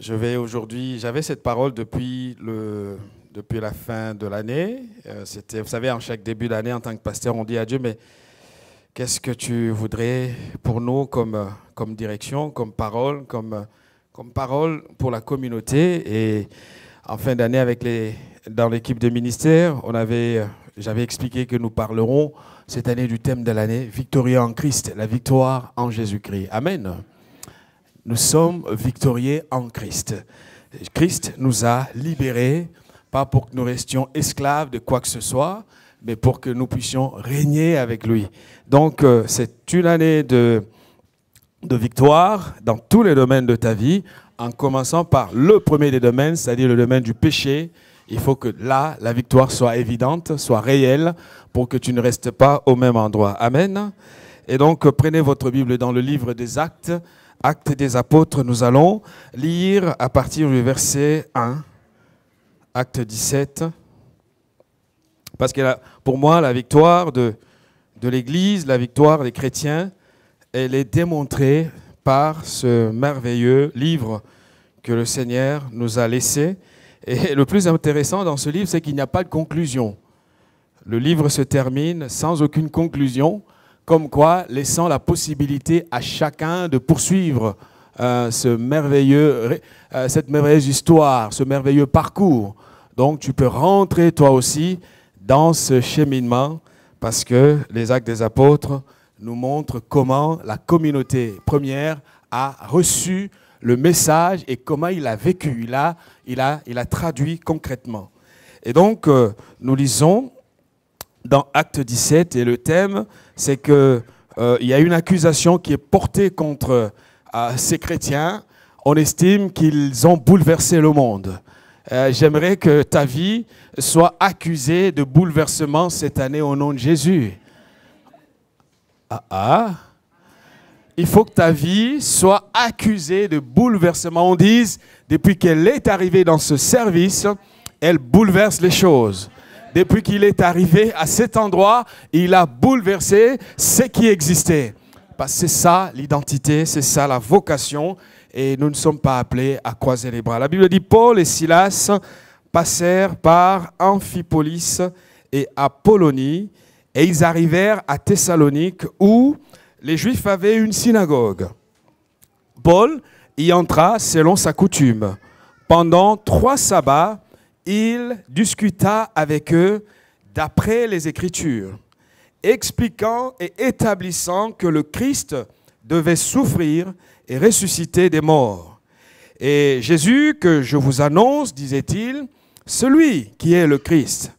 Je vais aujourd'hui, j'avais cette parole depuis, le, depuis la fin de l'année. Euh, c'était, vous savez, en chaque début d'année, en tant que pasteur, on dit à Dieu, mais qu'est-ce que tu voudrais pour nous comme, comme direction, comme parole, comme, comme parole pour la communauté Et en fin d'année, avec les, dans l'équipe de ministère, on avait, j'avais expliqué que nous parlerons cette année du thème de l'année, Victoria en Christ, la victoire en Jésus-Christ. Amen nous sommes victoriés en Christ. Christ nous a libérés, pas pour que nous restions esclaves de quoi que ce soit, mais pour que nous puissions régner avec lui. Donc euh, c'est une année de, de victoire dans tous les domaines de ta vie, en commençant par le premier des domaines, c'est-à-dire le domaine du péché. Il faut que là, la victoire soit évidente, soit réelle, pour que tu ne restes pas au même endroit. Amen. Et donc, euh, prenez votre Bible dans le livre des actes, Acte des apôtres, nous allons lire à partir du verset 1, acte 17, parce que pour moi, la victoire de, de l'Église, la victoire des chrétiens, elle est démontrée par ce merveilleux livre que le Seigneur nous a laissé. Et le plus intéressant dans ce livre, c'est qu'il n'y a pas de conclusion. Le livre se termine sans aucune conclusion comme quoi laissant la possibilité à chacun de poursuivre euh, ce merveilleux, euh, cette merveilleuse histoire, ce merveilleux parcours. Donc tu peux rentrer toi aussi dans ce cheminement parce que les actes des apôtres nous montrent comment la communauté première a reçu le message et comment il a vécu, il a, il il traduit concrètement. Et donc, euh, nous lisons dans Acte 17 et le thème, c'est qu'il euh, y a une accusation qui est portée contre euh, ces chrétiens. On estime qu'ils ont bouleversé le monde. Euh, j'aimerais que ta vie soit accusée de bouleversement cette année au nom de Jésus. Ah ah. Il faut que ta vie soit accusée de bouleversement. On dit, depuis qu'elle est arrivée dans ce service, elle bouleverse les choses. Depuis qu'il est arrivé à cet endroit, il a bouleversé ce qui existait. Parce que c'est ça l'identité, c'est ça la vocation, et nous ne sommes pas appelés à croiser les bras. La Bible dit Paul et Silas passèrent par Amphipolis et Apollonie, et ils arrivèrent à Thessalonique, où les Juifs avaient une synagogue. Paul y entra selon sa coutume. Pendant trois sabbats, il discuta avec eux d'après les Écritures, expliquant et établissant que le Christ devait souffrir et ressusciter des morts. Et Jésus que je vous annonce, disait-il, celui qui est le Christ.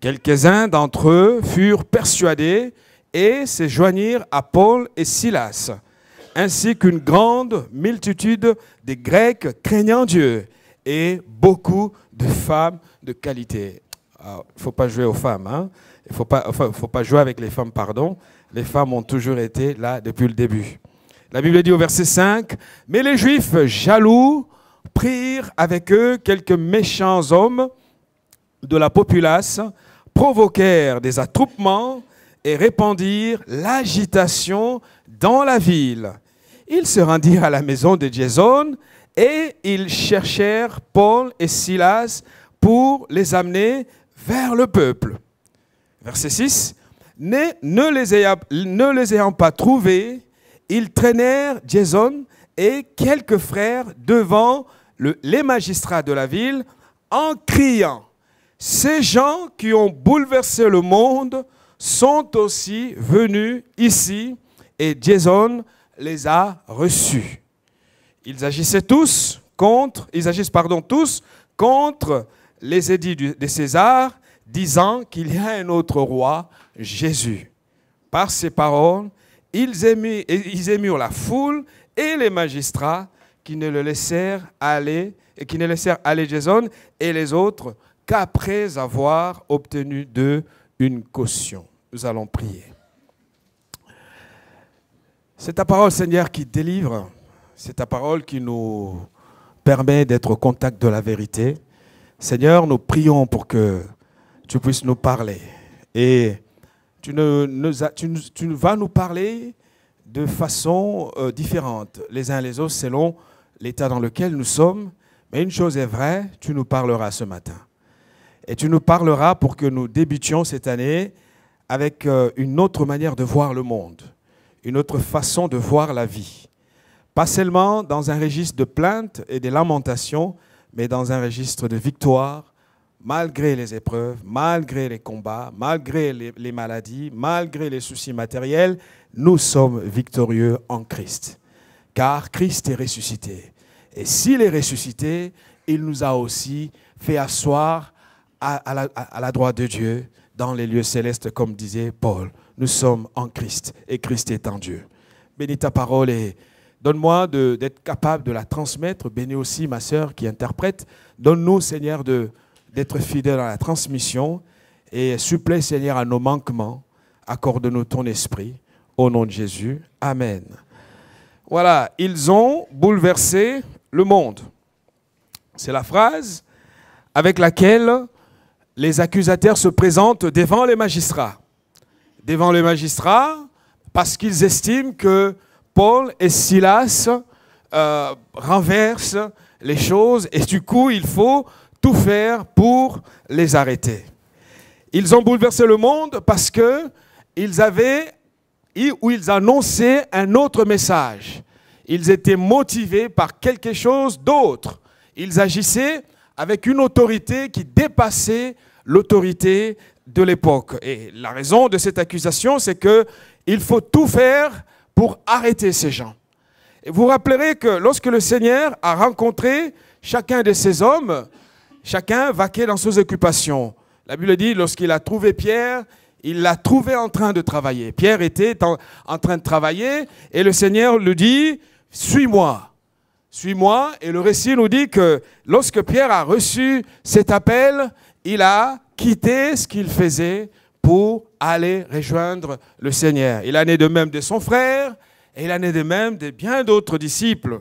Quelques-uns d'entre eux furent persuadés et se joignirent à Paul et Silas, ainsi qu'une grande multitude des Grecs craignant Dieu, et beaucoup de femmes de qualité. Il ne faut pas jouer aux femmes, hein. il ne faut, pas, faut pas jouer avec les femmes, pardon. Les femmes ont toujours été là depuis le début. La Bible dit au verset 5, mais les Juifs jaloux prirent avec eux quelques méchants hommes de la populace, provoquèrent des attroupements et répandirent l'agitation dans la ville. Ils se rendirent à la maison de Jason et ils cherchèrent Paul et Silas pour les amener vers le peuple. Verset 6. Ne, ne, les ayant, pas trouvés, ils traînèrent Jason et quelques frères devant les magistrats de la ville en criant, ces gens qui ont bouleversé le monde sont aussi venus ici et Jason les a reçus. Ils agissaient tous contre, ils agissent pardon tous contre les édits de César, disant qu'il y a un autre roi, Jésus. Par ces paroles, ils, émurent, ils la foule et les magistrats qui ne le laissèrent aller et qui ne laissèrent aller Jason et les autres qu'après avoir obtenu d'eux une caution. Nous allons prier. C'est ta parole, Seigneur, qui délivre. C'est ta parole qui nous permet d'être au contact de la vérité. Seigneur, nous prions pour que tu puisses nous parler. Et tu, tu, vas nous parler de façon euh, différente, les uns les autres, selon l'état dans lequel nous sommes. Mais une chose est vraie, tu nous parleras ce matin. Et tu nous parleras pour que nous débutions cette année avec euh, une autre manière de voir le monde, une autre façon de voir la vie. Pas seulement dans un registre de plaintes et de lamentations, mais dans un registre de victoire, malgré les épreuves, malgré les combats, malgré les, maladies, malgré les soucis matériels, nous sommes victorieux en Christ. Car Christ est ressuscité. Et s'il est ressuscité, il nous a aussi fait asseoir à, la, à, la, droite de Dieu dans les lieux célestes, comme disait Paul. Nous sommes en Christ et Christ est en Dieu. Bénis ta parole et Donne-moi d'être capable de la transmettre. Bénis aussi ma sœur qui interprète. Donne-nous, Seigneur, d'être fidèle à la transmission. Et supplée, Seigneur, à nos manquements. Accorde-nous ton esprit. Au nom de Jésus. Amen. Voilà, ils ont bouleversé le monde. C'est la phrase avec laquelle les accusateurs se présentent devant les magistrats. Devant les magistrats, parce qu'ils estiment que Paul et Silas euh, renversent les choses et du coup, il faut tout faire pour les arrêter. Ils ont bouleversé le monde parce que ils avaient ou ils annonçaient un autre message. Ils étaient motivés par quelque chose d'autre. Ils agissaient avec une autorité qui dépassait l'autorité de l'époque. Et la raison de cette accusation, c'est que il faut tout faire pour arrêter ces gens. Et vous rappellerez que lorsque le Seigneur a rencontré chacun de ces hommes, chacun vaquait dans ses occupations. La Bible dit, lorsqu'il a trouvé Pierre, il l'a trouvé en train de travailler. Pierre était en, en, train de travailler et le Seigneur lui dit, suis-moi, suis-moi. Et le récit nous dit que lorsque Pierre a reçu cet appel, il a quitté ce qu'il faisait pour aller rejoindre le Seigneur. Il en est de même de son frère et il en est de même de bien d'autres disciples.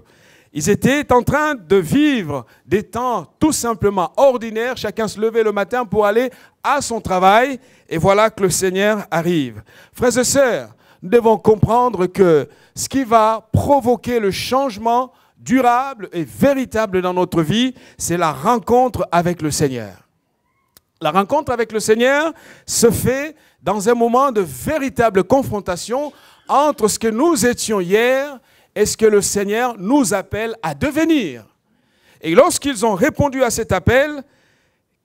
Ils étaient en train de vivre des temps tout simplement ordinaires. Chacun se levait le matin pour aller à son travail et voilà que le Seigneur arrive. Frères et sœurs, nous devons comprendre que ce qui va provoquer le changement durable et véritable dans notre vie, c'est la rencontre avec le Seigneur. La rencontre avec le Seigneur se fait dans un moment de véritable confrontation entre ce que nous étions hier et ce que le Seigneur nous appelle à devenir. Et lorsqu'ils ont répondu à cet appel,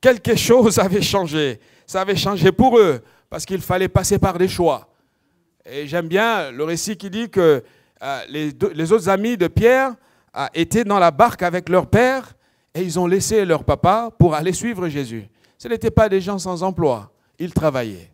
quelque chose avait changé. Ça avait changé pour eux parce qu'il fallait passer par des choix. Et j'aime bien le récit qui dit que euh, les, autres amis de Pierre euh, étaient dans la barque avec leur père et ils ont laissé leur papa pour aller suivre Jésus. Ce n'étaient pas des gens sans emploi, ils travaillaient.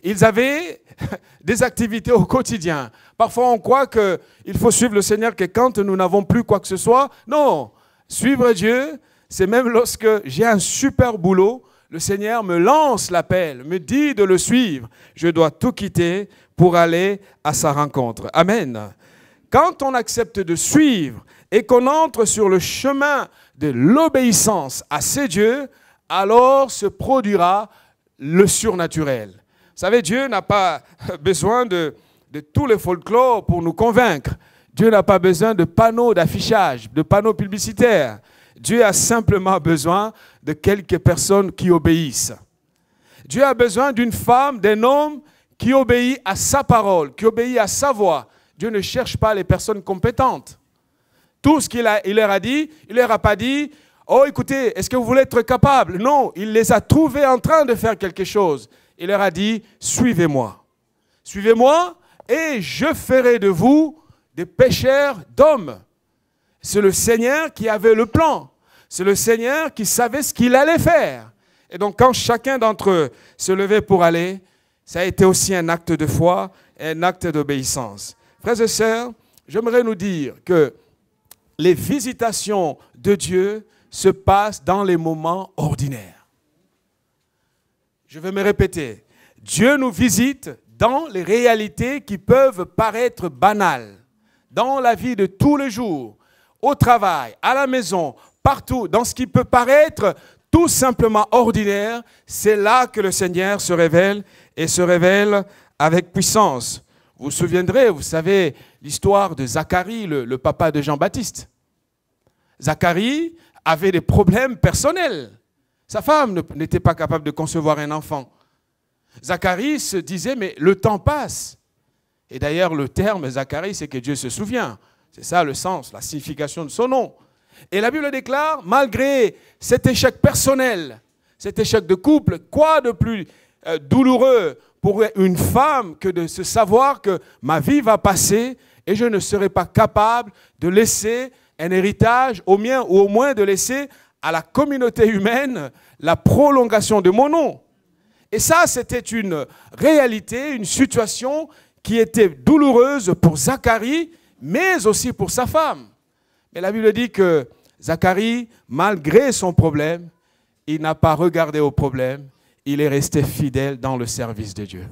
Ils avaient des activités au quotidien. Parfois, on croit qu'il faut suivre le Seigneur que quand nous n'avons plus quoi que ce soit. Non, suivre Dieu, c'est même lorsque j'ai un super boulot, le Seigneur me lance l'appel, me dit de le suivre. Je dois tout quitter pour aller à sa rencontre. Amen. Quand on accepte de suivre et qu'on entre sur le chemin de l'obéissance à ses dieux, alors se produira le surnaturel. Vous savez, Dieu n'a pas besoin de, tous les le folklore pour nous convaincre. Dieu n'a pas besoin de panneaux d'affichage, de panneaux publicitaires. Dieu a simplement besoin de quelques personnes qui obéissent. Dieu a besoin d'une femme, d'un homme qui obéit à sa parole, qui obéit à sa voix. Dieu ne cherche pas les personnes compétentes. Tout ce qu'il il leur a dit, il leur a pas dit, Oh, écoutez, est-ce que vous voulez être capable Non, il les a trouvés en train de faire quelque chose. Il leur a dit, suivez-moi. Suivez-moi et je ferai de vous des pêcheurs d'hommes. C'est le Seigneur qui avait le plan. C'est le Seigneur qui savait ce qu'il allait faire. Et donc quand chacun d'entre eux se levait pour aller, ça a été aussi un acte de foi, un acte d'obéissance. Frères et sœurs, j'aimerais nous dire que les visitations de Dieu se passe dans les moments ordinaires. Je vais me répéter. Dieu nous visite dans les réalités qui peuvent paraître banales, dans la vie de tous les jours, au travail, à la maison, partout, dans ce qui peut paraître tout simplement ordinaire, c'est là que le Seigneur se révèle et se révèle avec puissance. Vous vous souviendrez, vous savez, l'histoire de Zacharie, le, le papa de Jean-Baptiste. Zacharie, avait des problèmes personnels. Sa femme n'était pas capable de concevoir un enfant. Zacharie se disait, mais le temps passe. Et d'ailleurs, le terme Zacharie, c'est que Dieu se souvient. C'est ça le sens, la signification de son nom. Et la Bible déclare, malgré cet échec personnel, cet échec de couple, quoi de plus euh, douloureux pour une femme que de se savoir que ma vie va passer et je ne serai pas capable de laisser un héritage au mien, ou au moins de laisser à la communauté humaine la prolongation de mon nom. Et ça, c'était une réalité, une situation qui était douloureuse pour Zacharie, mais aussi pour sa femme. Mais la Bible dit que Zacharie, malgré son problème, il n'a pas regardé au problème, il est resté fidèle dans le service de Dieu.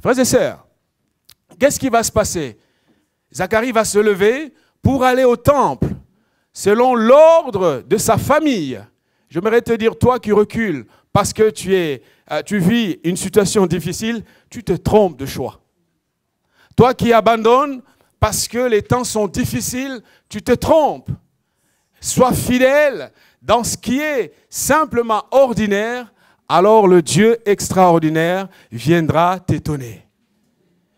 Frères et sœurs, qu'est-ce qui va se passer Zacharie va se lever pour aller au temple, selon l'ordre de sa famille. J'aimerais te dire, toi qui recules, parce que tu, es, euh, tu vis une situation difficile, tu te trompes de choix. Toi qui abandonnes, parce que les temps sont difficiles, tu te trompes. Sois fidèle dans ce qui est simplement ordinaire, alors le Dieu extraordinaire viendra t'étonner.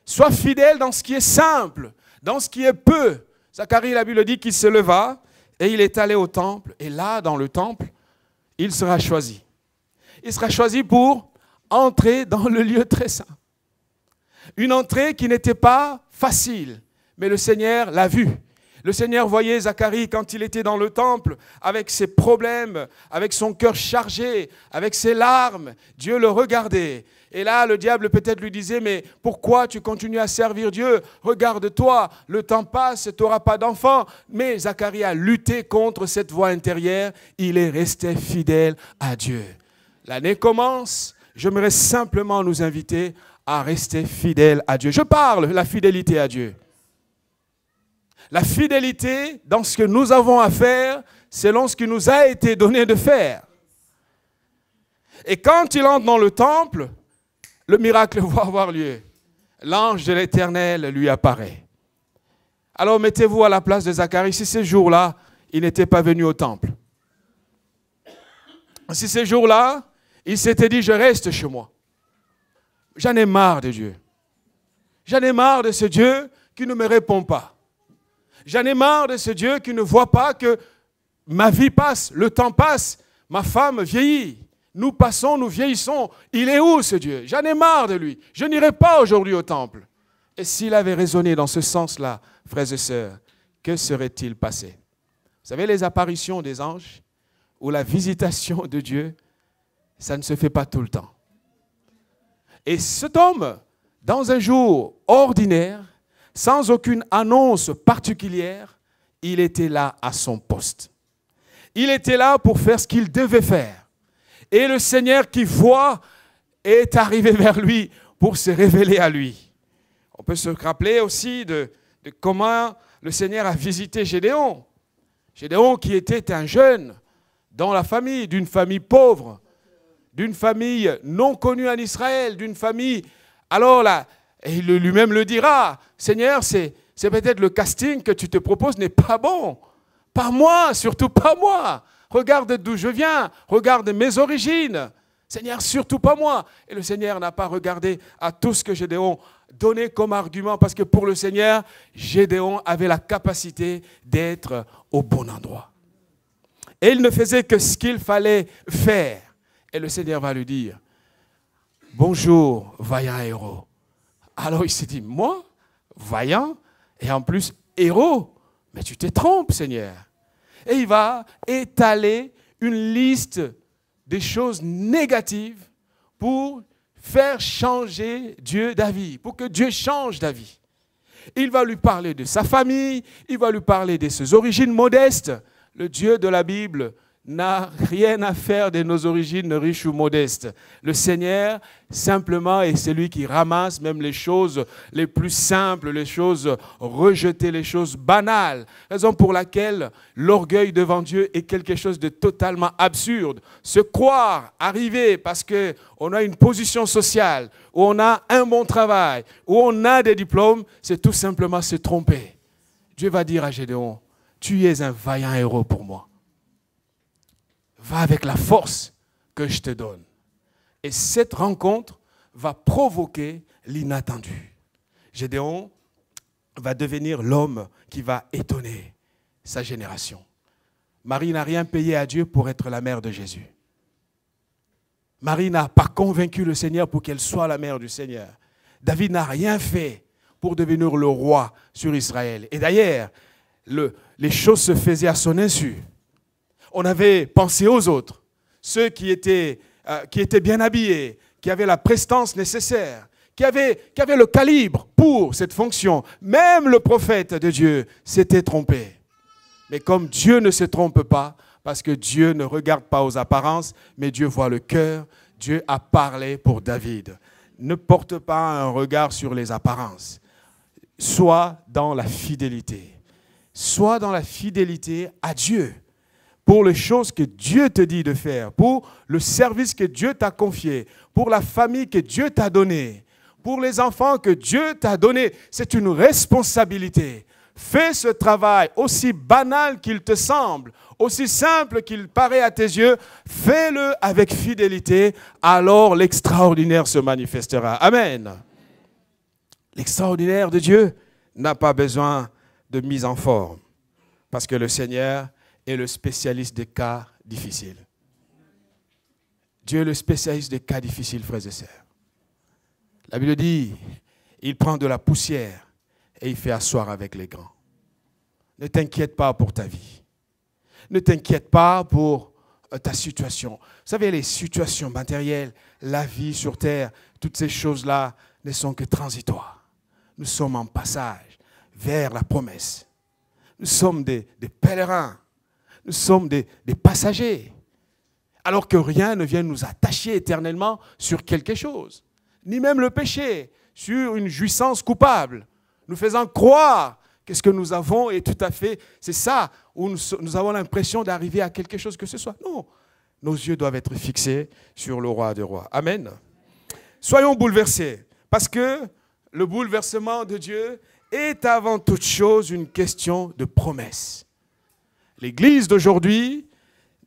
Sois fidèle dans ce qui est simple, dans ce qui est peu, Zacharie, la Bible dit qu'il se leva et il est allé au temple. Et là, dans le temple, il sera choisi. Il sera choisi pour entrer dans le lieu très saint. Une entrée qui n'était pas facile, mais le Seigneur l'a vu. Le Seigneur voyait Zacharie quand il était dans le temple, avec ses problèmes, avec son cœur chargé, avec ses larmes. Dieu le regardait et là, le diable peut-être lui disait, mais pourquoi tu continues à servir Dieu Regarde-toi, le temps passe tu n'auras pas d'enfant. Mais Zacharie a lutté contre cette voix intérieure. Il est resté fidèle à Dieu. L'année commence. J'aimerais simplement nous inviter à rester fidèle à Dieu. Je parle la fidélité à Dieu. La fidélité dans ce que nous avons à faire selon ce qui nous a été donné de faire. Et quand il entre dans le temple, le miracle va avoir lieu. L'ange de l'Éternel lui apparaît. Alors mettez-vous à la place de Zacharie. Si ces jours-là, il n'était pas venu au temple. Si ces jours-là, il s'était dit, je reste chez moi. J'en ai marre de Dieu. J'en ai marre de ce Dieu qui ne me répond pas. J'en ai marre de ce Dieu qui ne voit pas que ma vie passe, le temps passe, ma femme vieillit, nous passons, nous vieillissons. Il est où ce Dieu J'en ai marre de lui. Je n'irai pas aujourd'hui au temple. Et s'il avait raisonné dans ce sens-là, frères et sœurs, que serait-il passé Vous savez, les apparitions des anges ou la visitation de Dieu, ça ne se fait pas tout le temps. Et cet homme, dans un jour ordinaire, sans aucune annonce particulière, il était là à son poste. Il était là pour faire ce qu'il devait faire. Et le Seigneur qui voit est arrivé vers lui pour se révéler à lui. On peut se rappeler aussi de, comment le Seigneur a visité Gédéon. Gédéon qui était un jeune dans la famille, d'une famille pauvre, d'une famille non connue en Israël, d'une famille... Alors là, il lui-même le dira, Seigneur, c'est peut-être le casting que tu te proposes n'est pas bon. Pas moi, surtout pas moi regarde d'où je viens, regarde mes origines. Seigneur, surtout pas moi. Et le Seigneur n'a pas regardé à tout ce que Gédéon donnait comme argument, parce que pour le Seigneur, Gédéon avait la capacité d'être au bon endroit. Et il ne faisait que ce qu'il fallait faire. Et le Seigneur va lui dire, bonjour, vaillant héros. Alors il s'est dit, moi, vaillant, et en plus héros, mais tu te trompes, Seigneur. Et il va étaler une liste des choses négatives pour faire changer Dieu d'avis, pour que Dieu change d'avis. Il va lui parler de sa famille, il va lui parler de ses origines modestes. Le Dieu de la Bible n'a rien à faire de nos origines riches ou modestes. Le Seigneur, simplement, est celui qui ramasse même les choses les plus simples, les choses rejetées, les choses banales. Raison pour laquelle l'orgueil devant Dieu est quelque chose de totalement absurde. Se croire arriver parce qu'on a une position sociale, ou on a un bon travail, ou on a des diplômes, c'est tout simplement se tromper. Dieu va dire à Gédéon, tu es un vaillant héros pour moi va avec la force que je te donne. Et cette rencontre va provoquer l'inattendu. Gédéon va devenir l'homme qui va étonner sa génération. Marie n'a rien payé à Dieu pour être la mère de Jésus. Marie n'a pas convaincu le Seigneur pour qu'elle soit la mère du Seigneur. David n'a rien fait pour devenir le roi sur Israël. Et d'ailleurs, les choses se faisaient à son insu on avait pensé aux autres, ceux qui étaient, euh, qui étaient bien habillés, qui avaient la prestance nécessaire, qui avaient, qui le calibre pour cette fonction. Même le prophète de Dieu s'était trompé. Mais comme Dieu ne se trompe pas, parce que Dieu ne regarde pas aux apparences, mais Dieu voit le cœur, Dieu a parlé pour David. Ne porte pas un regard sur les apparences. Soit dans la fidélité. soit dans la fidélité à Dieu pour les choses que Dieu te dit de faire, pour le service que Dieu t'a confié, pour la famille que Dieu t'a donnée, pour les enfants que Dieu t'a donnés. C'est une responsabilité. Fais ce travail, aussi banal qu'il te semble, aussi simple qu'il paraît à tes yeux, fais-le avec fidélité, alors l'extraordinaire se manifestera. Amen. L'extraordinaire de Dieu n'a pas besoin de mise en forme, parce que le Seigneur est le spécialiste des cas difficiles. Dieu est le spécialiste des cas difficiles, frères et sœurs. La Bible dit, il prend de la poussière et il fait asseoir avec les grands. Ne t'inquiète pas pour ta vie. Ne t'inquiète pas pour euh, ta situation. Vous savez, les situations matérielles, la vie sur terre, toutes ces choses-là ne sont que transitoires. Nous sommes en passage vers la promesse. Nous sommes des, des pèlerins nous sommes des, passagers. Alors que rien ne vient nous attacher éternellement sur quelque chose, ni même le péché, sur une jouissance coupable, nous faisant croire que ce que nous avons est tout à fait, c'est ça, où nous, nous avons l'impression d'arriver à quelque chose que ce soit. Non, nos yeux doivent être fixés sur le roi des rois. Amen. Soyons bouleversés, parce que le bouleversement de Dieu est avant toute chose une question de promesse. L'Église d'aujourd'hui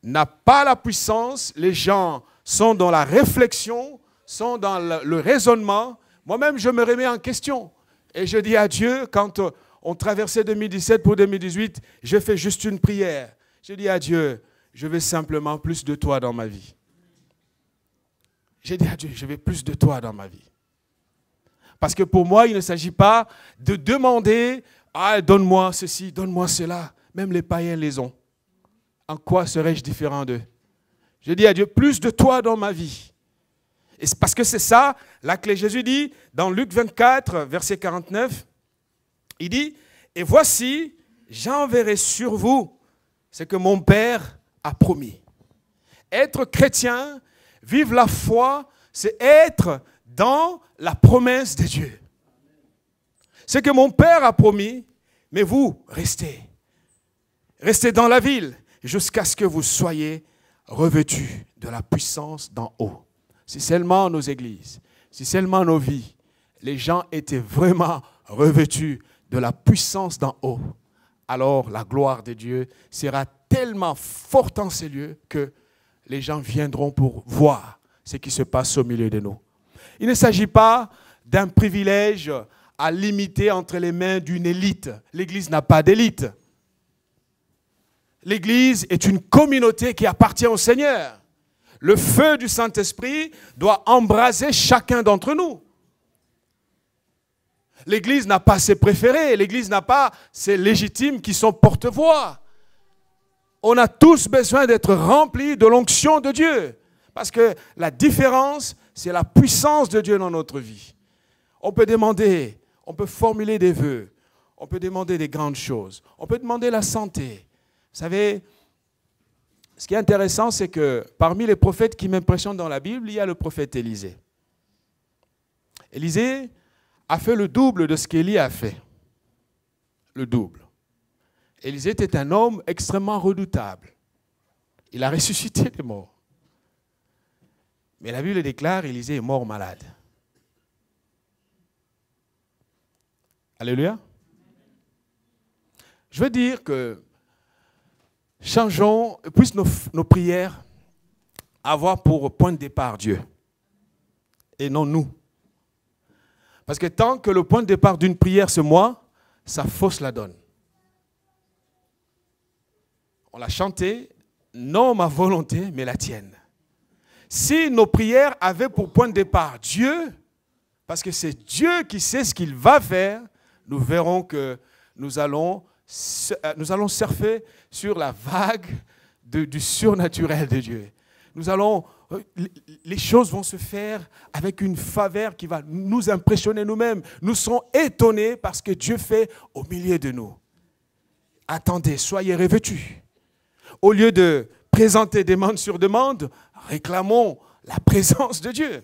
n'a pas la puissance. Les gens sont dans la réflexion, sont dans le, raisonnement. Moi-même, je me remets en question. Et je dis à Dieu, quand euh, on traversait 2017 pour 2018, je fais juste une prière. Je dis à Dieu, je veux simplement plus de toi dans ma vie. J'ai dit à Dieu, je veux plus de toi dans ma vie. Parce que pour moi, il ne s'agit pas de demander, ah, donne-moi ceci, donne-moi cela. Même les païens les ont. En quoi serais-je différent d'eux Je dis à Dieu, plus de toi dans ma vie. Et parce que c'est ça la clé. Jésus dit dans Luc 24, verset 49, il dit, et voici, j'enverrai sur vous ce que mon Père a promis. Être chrétien, vivre la foi, c'est être dans la promesse de Dieu. Ce que mon Père a promis, mais vous, restez. Restez dans la ville jusqu'à ce que vous soyez revêtus de la puissance d'en haut. Si seulement nos églises, si seulement nos vies, les gens étaient vraiment revêtus de la puissance d'en haut, alors la gloire de Dieu sera tellement forte en ces lieux que les gens viendront pour voir ce qui se passe au milieu de nous. Il ne s'agit pas d'un privilège à limiter entre les mains d'une élite. L'Église n'a pas d'élite l'Église est une communauté qui appartient au Seigneur. Le feu du Saint-Esprit doit embraser chacun d'entre nous. L'Église n'a pas ses préférés, l'Église n'a pas ses légitimes qui sont porte-voix. On a tous besoin d'être remplis de l'onction de Dieu. Parce que la différence, c'est la puissance de Dieu dans notre vie. On peut demander, on peut formuler des vœux, on peut demander des grandes choses, on peut demander la santé, vous savez, ce qui est intéressant, c'est que parmi les prophètes qui m'impressionnent dans la Bible, il y a le prophète Élisée. Élisée a fait le double de ce qu'Élie a fait. Le double. Élisée était un homme extrêmement redoutable. Il a ressuscité les morts. Mais la Bible déclare Élisée est mort malade. Alléluia. Je veux dire que Changeons, puisse nos, nos prières avoir pour point de départ Dieu et non nous. Parce que tant que le point de départ d'une prière, c'est moi, ça fausse la donne. On l'a chanté, non ma volonté, mais la tienne. Si nos prières avaient pour point de départ Dieu, parce que c'est Dieu qui sait ce qu'il va faire, nous verrons que nous allons euh, nous allons surfer sur la vague du surnaturel de Dieu. Nous allons, euh, les choses vont se faire avec une faveur qui va nous impressionner nous-mêmes. Nous serons étonnés parce que Dieu fait au milieu de nous. Attendez, soyez revêtus. Au lieu de présenter demande sur demande, réclamons la présence de Dieu.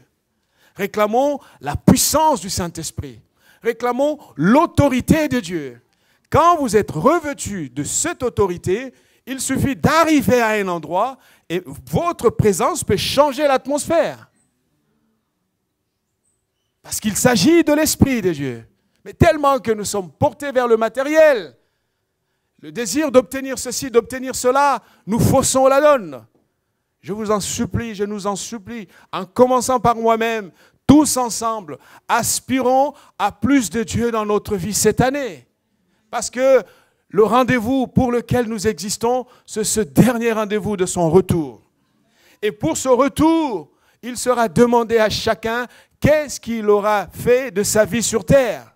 Réclamons la puissance du Saint-Esprit. Réclamons l'autorité de Dieu. Quand vous êtes revêtu de cette autorité, il suffit d'arriver à un endroit et votre présence peut changer l'atmosphère. Parce qu'il s'agit de l'Esprit de Dieu. Mais tellement que nous sommes portés vers le matériel, le désir d'obtenir ceci, d'obtenir cela, nous faussons la donne. Je vous en supplie, je nous en supplie, en commençant par moi-même, tous ensemble, aspirons à plus de Dieu dans notre vie cette année. Parce que le rendez-vous pour lequel nous existons, c'est ce dernier rendez-vous de son retour. Et pour ce retour, il sera demandé à chacun qu'est-ce qu'il aura fait de sa vie sur terre.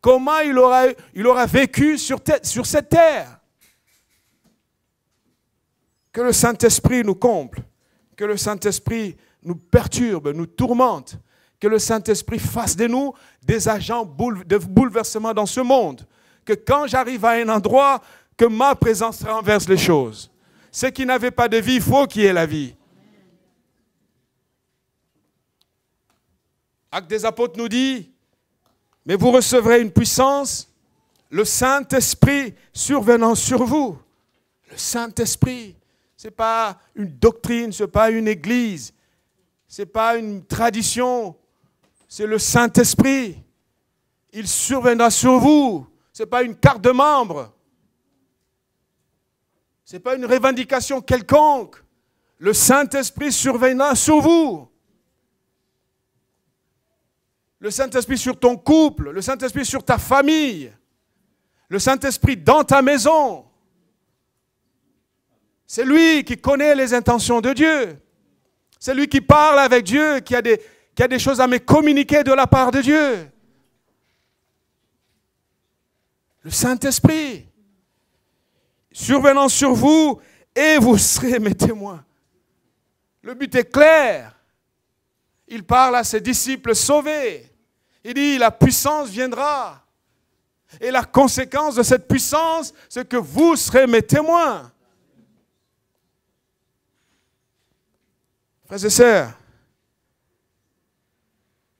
Comment il aura, il aura vécu sur, sur cette terre. Que le Saint-Esprit nous comble, que le Saint-Esprit nous perturbe, nous tourmente, que le Saint-Esprit fasse de nous des agents de bouleversement dans ce monde, que quand j'arrive à un endroit, que ma présence renverse les choses. ce qui n'avait pas de vie, il faut qu'il y ait la vie. Acte des apôtres nous dit, mais vous recevrez une puissance, le Saint-Esprit survenant sur vous. Le Saint-Esprit, ce n'est pas une doctrine, ce n'est pas une église, ce n'est pas une tradition, c'est le Saint-Esprit. Il surviendra sur vous. Ce n'est pas une carte de membre. Ce n'est pas une revendication quelconque. Le Saint-Esprit surveillera sur vous. Le Saint-Esprit sur ton couple, le Saint-Esprit sur ta famille, le Saint-Esprit dans ta maison. C'est lui qui connaît les intentions de Dieu. C'est lui qui parle avec Dieu, qui a des, qui a des choses à me communiquer de la part de Dieu. le Saint-Esprit, survenant sur vous, et vous serez mes témoins. Le but est clair. Il parle à ses disciples sauvés. Il dit, la puissance viendra. Et la conséquence de cette puissance, c'est que vous serez mes témoins. Frères et sœurs,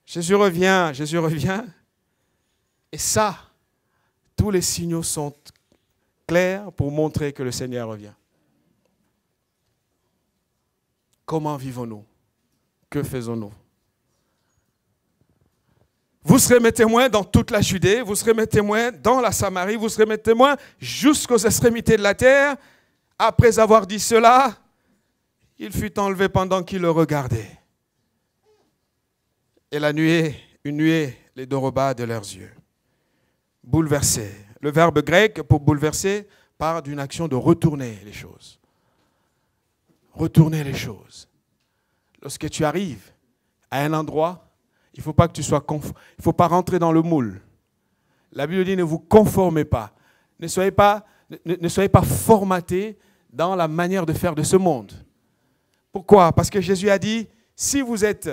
Jésus revient, Jésus revient. Et ça, tous les signaux sont clairs pour montrer que le Seigneur revient. Comment vivons-nous Que faisons-nous Vous serez mes témoins dans toute la Judée, vous serez mes témoins dans la Samarie, vous serez mes témoins jusqu'aux extrémités de la terre. Après avoir dit cela, il fut enlevé pendant qu'il le regardait. Et la nuée, une nuée les rebats de leurs yeux. Bouleverser. Le verbe grec pour bouleverser part d'une action de retourner les choses. Retourner les choses. Lorsque tu arrives à un endroit, il ne faut pas que tu sois il faut pas rentrer dans le moule. La Bible dit ne vous conformez pas. Ne soyez pas, ne, soyez pas formatés dans la manière de faire de ce monde. Pourquoi Parce que Jésus a dit, si vous êtes,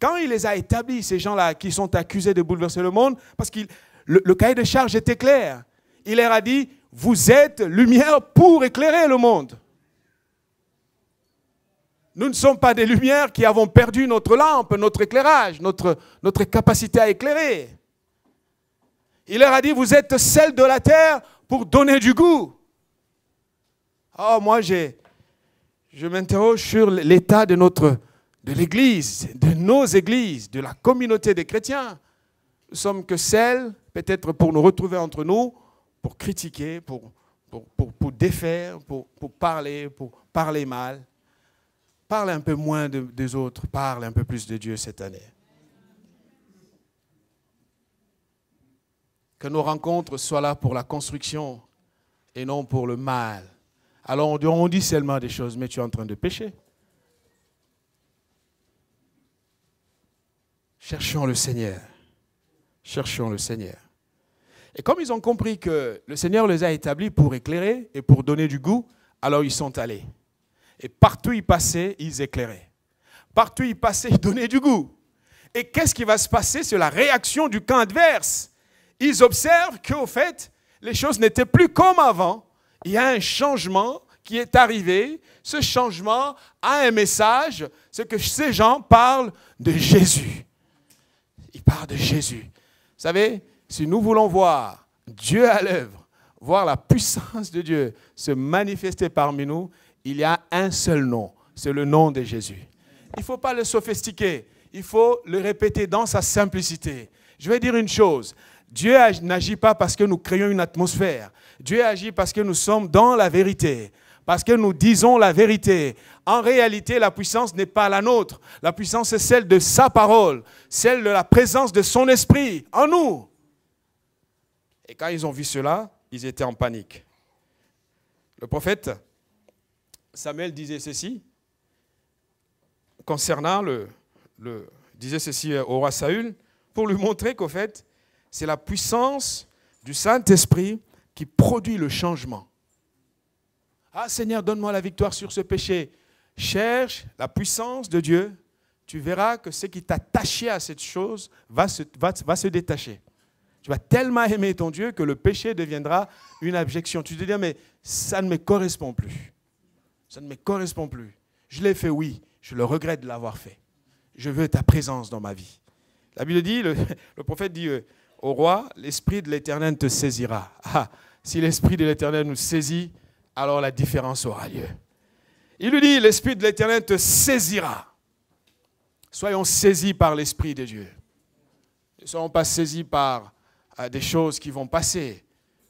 quand il les a établis, ces gens-là qui sont accusés de bouleverser le monde, parce qu'ils le, cahier de charge était clair. Il leur a dit, vous êtes lumière pour éclairer le monde. Nous ne sommes pas des lumières qui avons perdu notre lampe, notre éclairage, notre, notre capacité à éclairer. Il leur a dit, vous êtes celle de la terre pour donner du goût. Oh, moi, je m'interroge sur l'état de notre, de l'Église, de nos églises, de la communauté des chrétiens ne sommes que celles, peut-être pour nous retrouver entre nous, pour critiquer, pour, pour, défaire, pour, parler, pour parler mal. Parle un peu moins des autres, parle un peu plus de Dieu cette année. Que nos rencontres soient là pour la construction et non pour le mal. Alors on dit seulement des choses, mais tu es en train de pécher. Cherchons le Seigneur cherchons le Seigneur. Et comme ils ont compris que le Seigneur les a établis pour éclairer et pour donner du goût, alors ils sont allés. Et partout ils passaient, ils éclairaient. Partout ils passaient, ils donnaient du goût. Et qu'est-ce qui va se passer sur la réaction du camp adverse. Ils observent qu'au fait, les choses n'étaient plus comme avant. Il y a un changement qui est arrivé. Ce changement a un message, c'est que ces gens parlent de Jésus. Ils parlent de Jésus savez, si nous voulons voir Dieu à l'œuvre, voir la puissance de Dieu se manifester parmi nous, il y a un seul nom, c'est le nom de Jésus. Il ne faut pas le sophistiquer, il faut le répéter dans sa simplicité. Je vais dire une chose, Dieu n'agit pas parce que nous créons une atmosphère, Dieu agit parce que nous sommes dans la vérité parce que nous disons la vérité. En réalité, la puissance n'est pas la nôtre. La puissance est celle de sa parole, celle de la présence de son esprit en nous. Et quand ils ont vu cela, ils étaient en panique. Le prophète Samuel disait ceci concernant le, le disait ceci euh, au roi Saül pour lui montrer qu'au fait, c'est la puissance du Saint-Esprit qui produit le changement. Ah Seigneur, donne-moi la victoire sur ce péché. Cherche la puissance de Dieu. Tu verras que ce qui t'attachait à cette chose va se, détacher. Tu vas tellement aimer ton Dieu que le péché deviendra une abjection. Tu te dis, mais ça ne me correspond plus. Ça ne me correspond plus. Je l'ai fait, oui. Je le regrette de l'avoir fait. Je veux ta présence dans ma vie. La Bible dit, le, prophète dit euh, au roi, l'Esprit de l'Éternel te saisira. Ah, si l'Esprit de l'Éternel nous saisit, alors la différence aura lieu. Il lui dit, l'Esprit de l'Éternel te saisira. Soyons saisis par l'Esprit de Dieu. Ne soyons pas saisis par euh, des choses qui vont passer,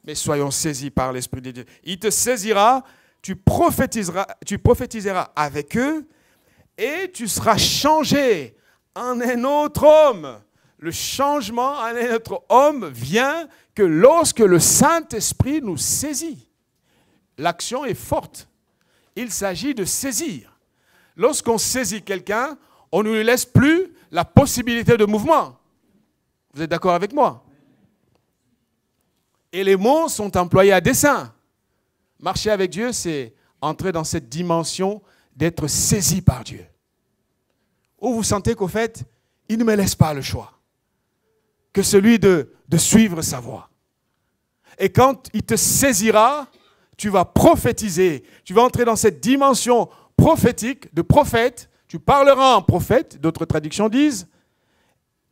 mais soyons saisis par l'Esprit de Dieu. Il te saisira, tu prophétiseras, tu prophétiseras avec eux et tu seras changé en un autre homme. Le changement en un autre homme vient que lorsque le Saint-Esprit nous saisit l'action est forte. Il s'agit de saisir. Lorsqu'on saisit quelqu'un, on ne lui laisse plus la possibilité de mouvement. Vous êtes d'accord avec moi Et les mots sont employés à dessein. Marcher avec Dieu, c'est entrer dans cette dimension d'être saisi par Dieu. Où vous sentez qu'au fait, il ne me laisse pas le choix que celui de, de suivre sa voie. Et quand il te saisira, tu vas prophétiser, tu vas entrer dans cette dimension prophétique de prophète, tu parleras en prophète, d'autres traductions disent,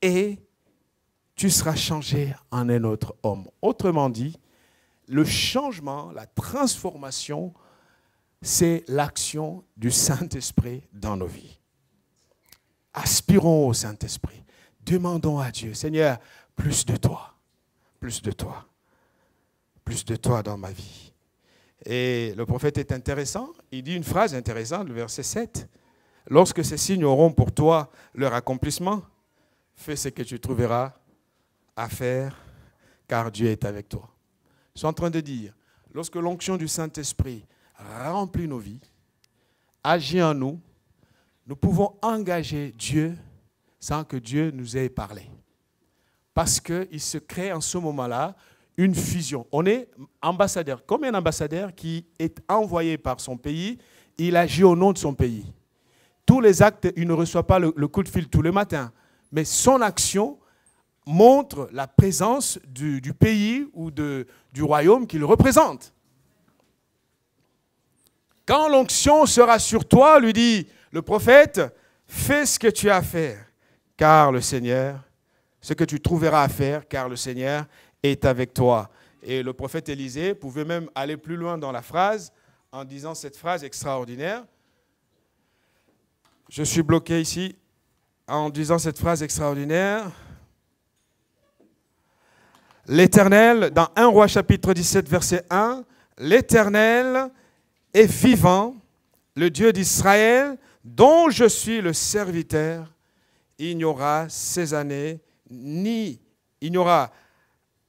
et tu seras changé en un autre homme. Autrement dit, le changement, la transformation, c'est l'action du Saint-Esprit dans nos vies. Aspirons au Saint-Esprit. Demandons à Dieu, Seigneur, plus de toi, plus de toi, plus de toi dans ma vie. Et le prophète est intéressant. Il dit une phrase intéressante, le verset 7. Lorsque ces signes auront pour toi leur accomplissement, fais ce que tu trouveras à faire, car Dieu est avec toi. Je suis en train de dire, lorsque l'onction du Saint-Esprit remplit nos vies, agit en nous, nous pouvons engager Dieu sans que Dieu nous ait parlé. Parce qu'il se crée en ce moment-là une fusion. On est ambassadeur. Comme un ambassadeur qui est envoyé par son pays, il agit au nom de son pays. Tous les actes, il ne reçoit pas le, coup de fil tous les matins, mais son action montre la présence du, pays ou du royaume qu'il représente. Quand l'onction sera sur toi, lui dit le prophète, fais ce que tu as à faire, car le Seigneur, ce que tu trouveras à faire, car le Seigneur est avec toi. Et le prophète Élisée pouvait même aller plus loin dans la phrase en disant cette phrase extraordinaire. Je suis bloqué ici en disant cette phrase extraordinaire. L'Éternel, dans 1 Roi chapitre 17, verset 1, l'Éternel est vivant, le Dieu d'Israël, dont je suis le serviteur, il n'y aura ces années, ni il n'y aura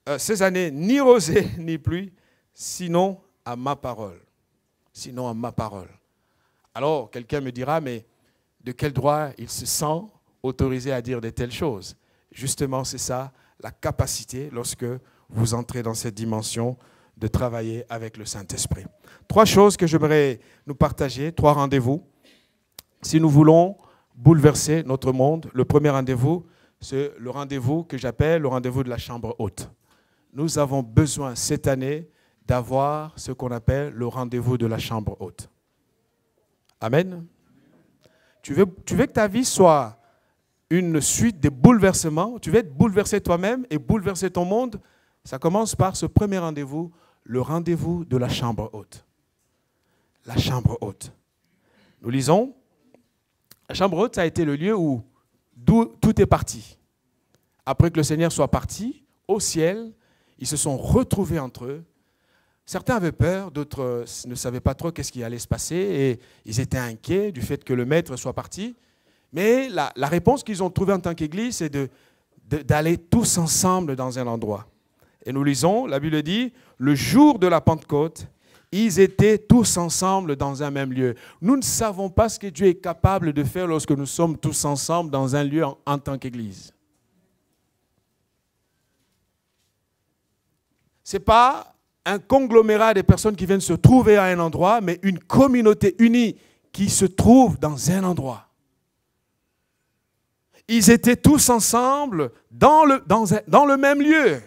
euh, ces années ni rosée ni pluie, sinon à ma parole. Sinon à ma parole. Alors quelqu'un me dira, mais de quel droit il se sent autorisé à dire de telles choses Justement, c'est ça, la capacité, lorsque vous entrez dans cette dimension, de travailler avec le Saint-Esprit. Trois choses que j'aimerais nous partager, trois rendez-vous. Si nous voulons bouleverser notre monde, le premier rendez-vous, c'est le rendez-vous que j'appelle le rendez-vous de la chambre haute nous avons besoin cette année d'avoir ce qu'on appelle le rendez-vous de la chambre haute. Amen. Tu veux, que ta vie soit une suite de bouleversements, tu veux être bouleversé toi-même et bouleverser ton monde, ça commence par ce premier rendez-vous, le rendez-vous de la chambre haute. La chambre haute. Nous lisons, la chambre haute, ça a été le lieu où tout est parti. Après que le Seigneur soit parti au ciel, ils se sont retrouvés entre eux. Certains avaient peur, d'autres euh, ne savaient pas trop qu'est-ce qui allait se passer et ils étaient inquiets du fait que le maître soit parti. Mais la, réponse qu'ils ont trouvée en tant qu'Église, c'est d'aller de, tous ensemble dans un endroit. Et nous lisons, la Bible dit, le jour de la Pentecôte, ils étaient tous ensemble dans un même lieu. Nous ne savons pas ce que Dieu est capable de faire lorsque nous sommes tous ensemble dans un lieu en tant qu'Église. Ce n'est pas un conglomérat des personnes qui viennent se trouver à un endroit, mais une communauté unie qui se trouve dans un endroit. Ils étaient tous ensemble dans le, même lieu.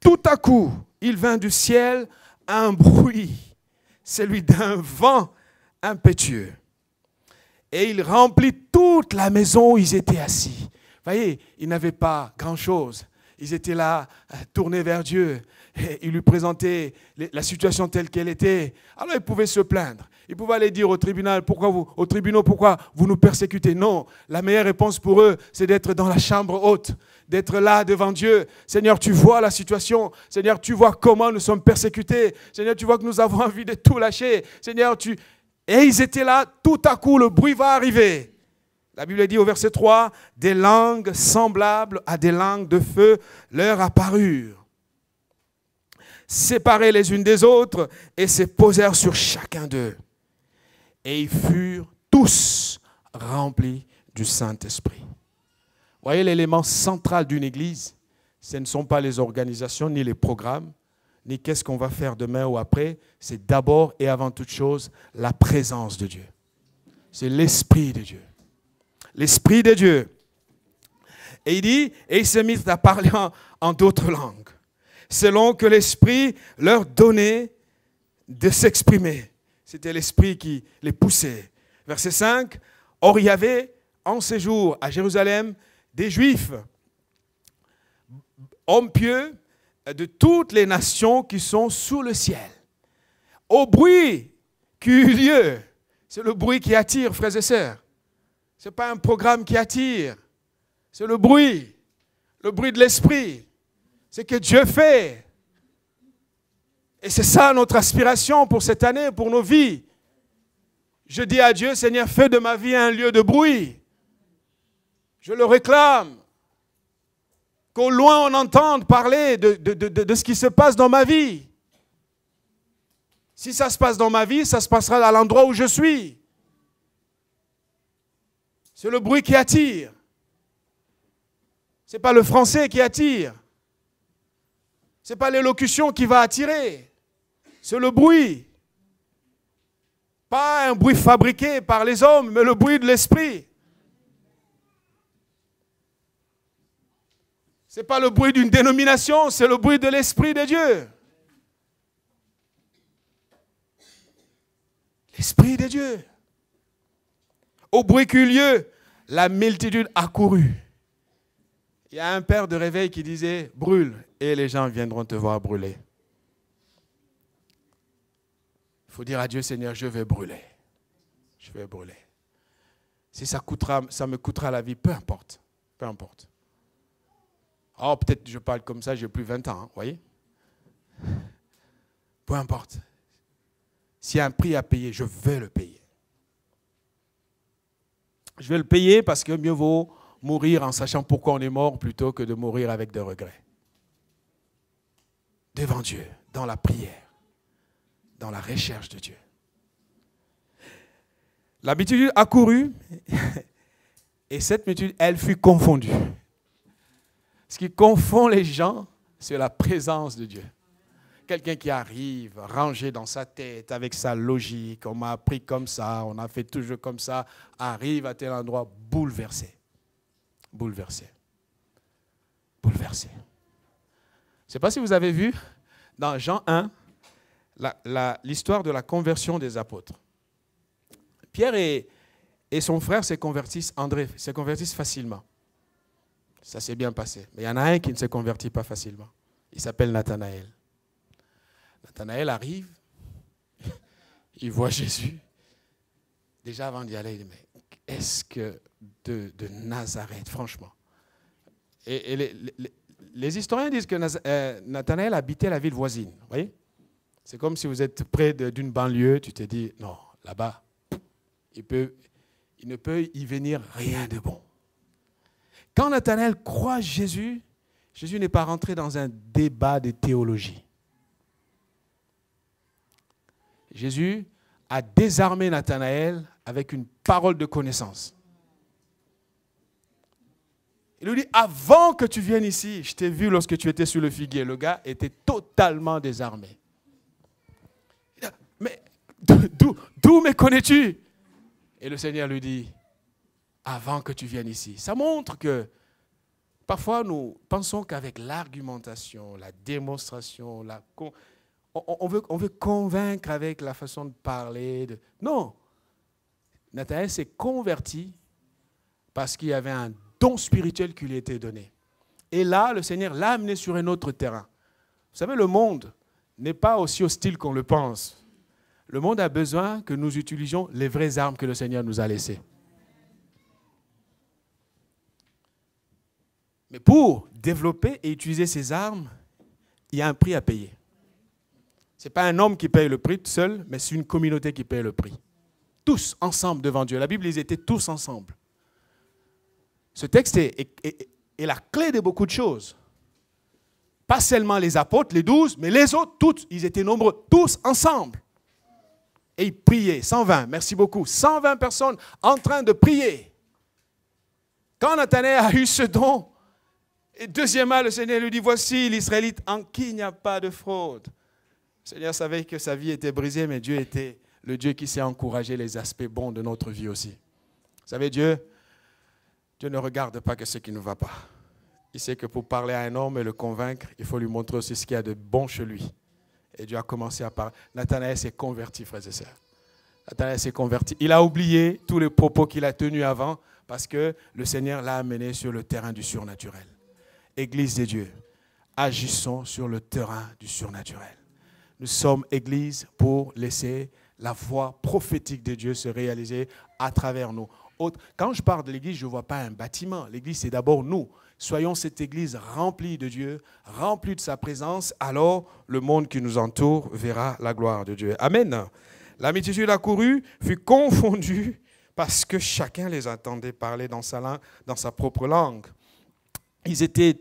Tout à coup, il vint du ciel un bruit, celui d'un vent impétueux. Et il remplit toute la maison où ils étaient assis. Vous voyez, ils n'avaient pas grand-chose. Ils étaient là, euh, tournés vers Dieu. Et ils lui présentaient la situation telle qu'elle était. Alors ils pouvaient se plaindre. Ils pouvaient aller dire au tribunal, pourquoi vous, au pourquoi vous nous persécutez Non, la meilleure réponse pour eux, c'est d'être dans la chambre haute, d'être là devant Dieu. Seigneur, tu vois la situation. Seigneur, tu vois comment nous sommes persécutés. Seigneur, tu vois que nous avons envie de tout lâcher. Seigneur, tu... Et ils étaient là, tout à coup, le bruit va arriver. La Bible dit au verset 3, des langues semblables à des langues de feu leur apparurent, séparées les unes des autres, et se posèrent sur chacun d'eux. Et ils furent tous remplis du Saint-Esprit. Voyez l'élément central d'une église, ce ne sont pas les organisations ni les programmes, ni qu'est-ce qu'on va faire demain ou après, c'est d'abord et avant toute chose la présence de Dieu. C'est l'Esprit de Dieu l'Esprit de Dieu. Et il dit, et ils se mirent à parler en, d'autres langues, selon que l'Esprit leur donnait de s'exprimer. C'était l'Esprit qui les poussait. Verset 5, Or il y avait en séjour à Jérusalem des Juifs, hommes pieux de toutes les nations qui sont sous le ciel. Au bruit qui eut lieu, c'est le bruit qui attire, frères et sœurs. Ce n'est pas un programme qui attire. C'est le bruit, le bruit de l'esprit. C'est que Dieu fait. Et c'est ça notre aspiration pour cette année, pour nos vies. Je dis à Dieu, Seigneur, fais de ma vie un lieu de bruit. Je le réclame. Qu'au loin on entende parler de, de, ce qui se passe dans ma vie. Si ça se passe dans ma vie, ça se passera à l'endroit où je suis. C'est le bruit qui attire. Ce n'est pas le français qui attire. Ce n'est pas l'élocution qui va attirer. C'est le bruit. Pas un bruit fabriqué par les hommes, mais le bruit de l'esprit. Ce n'est pas le bruit d'une dénomination, c'est le bruit de l'Esprit de Dieu. L'Esprit de Dieu. Au bruit qu'eut lieu, la multitude accourut. Il y a un père de réveil qui disait Brûle, et les gens viendront te voir brûler. Il faut dire à Dieu Seigneur, je vais brûler. Je vais brûler. Si ça, coûtera, ça me coûtera la vie, peu importe. Peu importe. Oh, peut-être je parle comme ça, j'ai plus 20 ans, hein, vous voyez Peu importe. S'il y a un prix à payer, je veux le payer je vais le payer parce que mieux vaut mourir en sachant pourquoi on est mort plutôt que de mourir avec des regrets. Devant Dieu, dans la prière, dans la recherche de Dieu. L'habitude a couru et cette habitude, elle fut confondue. Ce qui confond les gens, c'est la présence de Dieu. Quelqu'un qui arrive, rangé dans sa tête, avec sa logique, on m'a appris comme ça, on a fait toujours comme ça, arrive à tel endroit, bouleversé. Bouleversé. Bouleversé. Je ne sais pas si vous avez vu dans Jean 1 l'histoire de la conversion des apôtres. Pierre et, et son frère se convertissent, André, se convertissent facilement. Ça s'est bien passé. Mais il y en a un qui ne se convertit pas facilement. Il s'appelle Nathanaël. Nathanaël arrive, il voit Jésus. Déjà avant d'y aller, il dit, mais est-ce que de, Nazareth, franchement Et, les, historiens disent que euh, Nathanaël habitait la ville voisine. Vous voyez C'est comme si vous êtes près d'une banlieue, tu te dis, non, là-bas, il, il ne peut y venir rien de bon. Quand Nathanaël croit Jésus, Jésus n'est pas rentré dans un débat de théologie. Jésus a désarmé Nathanaël avec une parole de connaissance. Il lui dit, avant que tu viennes ici, je t'ai vu lorsque tu étais sur le figuier. Le gars était totalement désarmé. mais d'où me connais-tu Et le Seigneur lui dit, avant que tu viennes ici. Ça montre que parfois nous pensons qu'avec l'argumentation, la démonstration, la, on, veut, on veut convaincre avec la façon de parler. De... Non. Nathanaël s'est converti parce qu'il y avait un don spirituel qui lui était donné. Et là, le Seigneur l'a amené sur un autre terrain. Vous savez, le monde n'est pas aussi hostile qu'on le pense. Le monde a besoin que nous utilisions les vraies armes que le Seigneur nous a laissées. Mais pour développer et utiliser ces armes, il y a un prix à payer. Ce n'est pas un homme qui paye le prix seul, mais c'est une communauté qui paye le prix. Tous ensemble devant Dieu. La Bible, ils étaient tous ensemble. Ce texte est, la clé de beaucoup de choses. Pas seulement les apôtres, les douze, mais les autres, tous, ils étaient nombreux, tous ensemble. Et ils priaient, 120, merci beaucoup, 120 personnes en train de prier. Quand Nathanaël a eu ce don, et deuxièmement, le Seigneur lui dit, voici l'Israélite en qui il n'y a pas de fraude. Le Seigneur savait que sa vie était brisée, mais Dieu était le Dieu qui sait encourager les aspects bons de notre vie aussi. Vous savez, Dieu, Dieu ne regarde pas que ce qui ne va pas. Il sait que pour parler à un homme et le convaincre, il faut lui montrer aussi ce qu'il y a de bon chez lui. Et Dieu a commencé à parler. Nathanaël s'est converti, frères et sœurs. Nathanaël s'est converti. Il a oublié tous les propos qu'il a tenus avant parce que le Seigneur l'a amené sur le terrain du surnaturel. Église des dieux, agissons sur le terrain du surnaturel. Nous sommes Église pour laisser la voix prophétique de Dieu se réaliser à travers nous. Quand je parle de l'Église, je ne vois pas un bâtiment. L'Église, c'est d'abord nous. Soyons cette Église remplie de Dieu, remplie de sa présence, alors le monde qui nous entoure verra la gloire de Dieu. Amen. La multitude accourue fut confondue parce que chacun les entendait parler dans sa, propre langue. ils étaient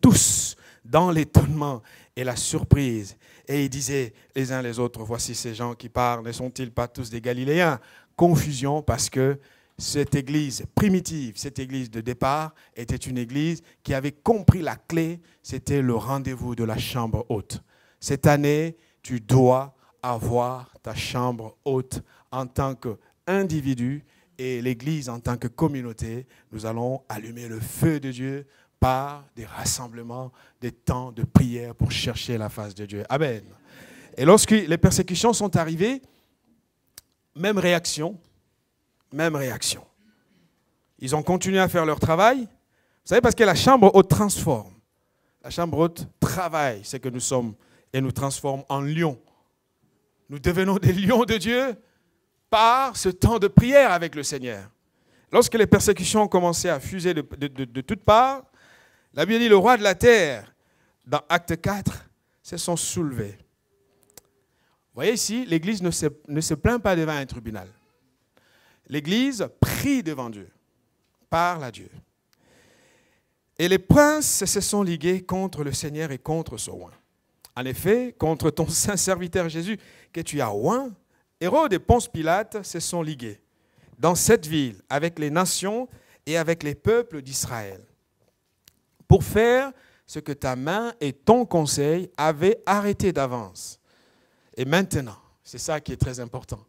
tous dans l'étonnement et la surprise. Et ils disaient les uns les autres, voici ces gens qui parlent, ne sont-ils pas tous des Galiléens Confusion parce que cette église primitive, cette église de départ, était une église qui avait compris la clé, c'était le rendez-vous de la chambre haute. Cette année, tu dois avoir ta chambre haute en tant qu'individu et l'Église en tant que communauté. Nous allons allumer le feu de Dieu par des rassemblements, des temps de prière pour chercher la face de Dieu. Amen. Et lorsque les persécutions sont arrivées, même réaction, même réaction. Ils ont continué à faire leur travail. Vous savez, parce que la chambre haute transforme. La chambre haute travaille ce que nous sommes et nous transforme en lions. Nous devenons des lions de Dieu par ce temps de prière avec le Seigneur. Lorsque les persécutions ont commencé à fuser de, de toutes parts, la Bible dit le roi de la terre, dans Acte 4, se sont soulevés. voyez ici, l'Église ne se, ne se plaint pas devant un tribunal. L'Église prie devant Dieu, parle à Dieu. Et les princes se sont ligués contre le Seigneur et contre son roi. En effet, contre ton saint serviteur Jésus, que tu as oint, Hérode et Ponce Pilate se sont ligués dans cette ville avec les nations et avec les peuples d'Israël pour faire ce que ta main et ton conseil avaient arrêté d'avance. Et maintenant, c'est ça qui est très important.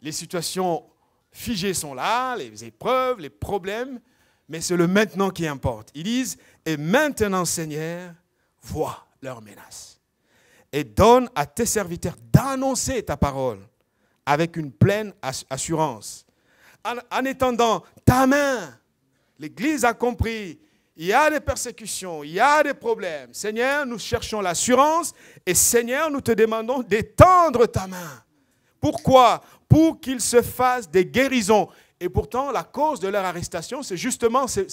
Les situations figées sont là, les épreuves, les problèmes, mais c'est le maintenant qui importe. Ils disent, et maintenant Seigneur, vois leurs menaces. Et donne à tes serviteurs d'annoncer ta parole avec une pleine assurance. En, étendant ta main, l'Église a compris il y a des persécutions, il y a des problèmes. Seigneur, nous cherchons l'assurance et Seigneur, nous te demandons d'étendre ta main. Pourquoi Pour qu'il se fasse des guérisons. Et pourtant, la cause de leur arrestation, c'est justement ces,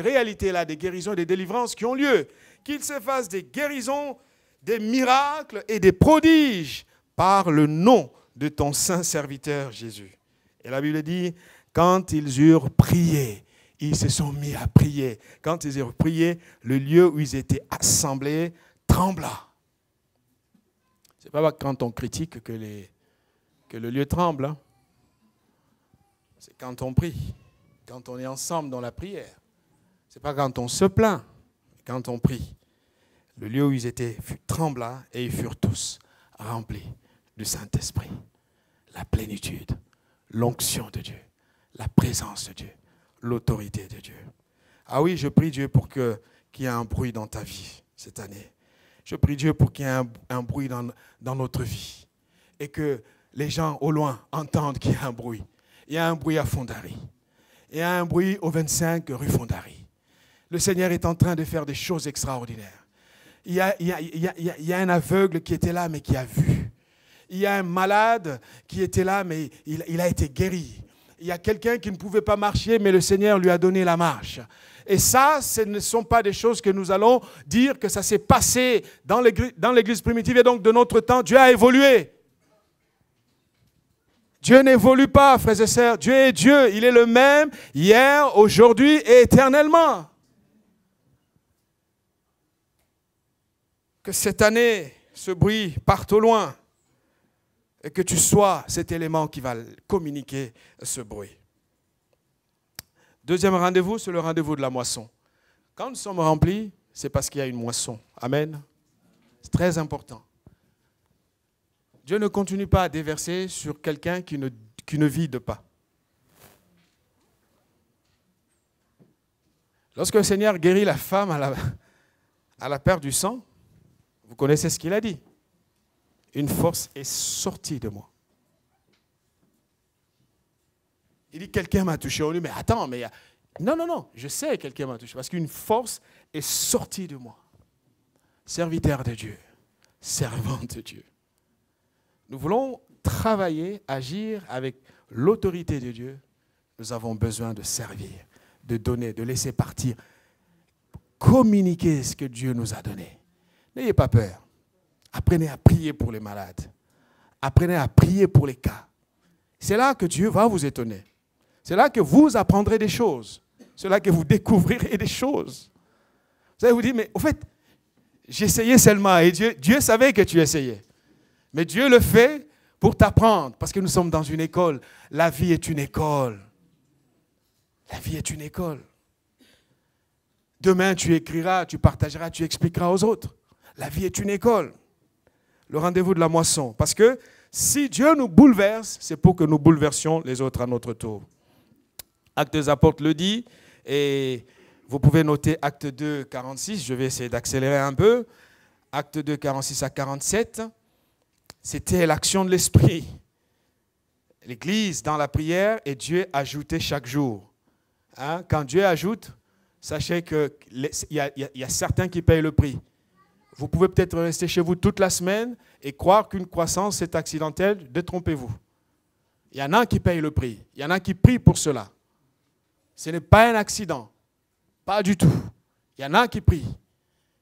réalités-là, des guérisons des délivrances qui ont lieu. Qu'il se fasse des guérisons, des miracles et des prodiges par le nom de ton saint serviteur Jésus. Et la Bible dit, quand ils eurent prié, ils se sont mis à prier. Quand ils ont prié, le lieu où ils étaient assemblés trembla. Ce n'est pas quand on critique que, le lieu tremble. Hein. C'est quand on prie, quand on est ensemble dans la prière. Ce n'est pas quand on se plaint, quand on prie. Le lieu où ils étaient trembla et ils furent tous remplis du Saint-Esprit. La plénitude, l'onction de Dieu, la présence de Dieu l'autorité de Dieu. Ah oui, je prie Dieu pour qu'il y ait un bruit dans ta vie cette année. Je prie Dieu pour qu'il y ait un, bruit dans, notre vie. Et que les gens au loin entendent qu'il y a un bruit. Il y a un bruit à Fondary Il y a un bruit au 25 rue Fondari. Le Seigneur est en train de faire des choses extraordinaires. Il y a, il un aveugle qui était là mais qui a vu. Il y a un malade qui était là mais il a été guéri. Il y a quelqu'un qui ne pouvait pas marcher, mais le Seigneur lui a donné la marche. Et ça, ce ne sont pas des choses que nous allons dire que ça s'est passé dans l'Église primitive et donc de notre temps. Dieu a évolué. Dieu n'évolue pas, frères et sœurs. Dieu est Dieu. Il est le même hier, aujourd'hui et éternellement. Que cette année, ce bruit parte au loin et que tu sois cet élément qui va communiquer ce bruit. Deuxième rendez-vous, c'est le rendez-vous de la moisson. Quand nous sommes remplis, c'est parce qu'il y a une moisson. Amen. C'est très important. Dieu ne continue pas à déverser sur quelqu'un qui ne, ne vide pas. Lorsque le Seigneur guérit la femme à la, à la perte du sang, vous connaissez ce qu'il a dit une force est sortie de moi. Il dit, quelqu'un m'a touché. On lui dit, mais attends, mais... Non, non, non, je sais quelqu'un m'a touché, parce qu'une force est sortie de moi. Serviteur de Dieu, servante de Dieu. Nous voulons travailler, agir avec l'autorité de Dieu. Nous avons besoin de servir, de donner, de laisser partir. Communiquer ce que Dieu nous a donné. N'ayez pas peur. Apprenez à prier pour les malades. Apprenez à prier pour les cas. C'est là que Dieu va vous étonner. C'est là que vous apprendrez des choses. C'est là que vous découvrirez des choses. Vous allez vous dire, mais au fait, j'essayais seulement et Dieu, Dieu savait que tu essayais. Mais Dieu le fait pour t'apprendre, parce que nous sommes dans une école. La vie est une école. La vie est une école. Demain, tu écriras, tu partageras, tu expliqueras aux autres. La vie est une école le rendez-vous de la moisson. Parce que si Dieu nous bouleverse, c'est pour que nous bouleversions les autres à notre tour. Acte des apôtres le dit, et vous pouvez noter acte 2, 46, je vais essayer d'accélérer un peu. Acte 2, 46 à 47, c'était l'action de l'Esprit. L'Église dans la prière et Dieu ajoutait chaque jour. Hein, quand Dieu ajoute, sachez qu'il y a certains qui payent le prix. Vous pouvez peut-être rester chez vous toute la semaine et croire qu'une croissance est accidentelle. Détrompez-vous. Il y en a qui payent le prix. Il y en a qui prient pour cela. Ce n'est pas un accident. Pas du tout. Il y en a qui prient,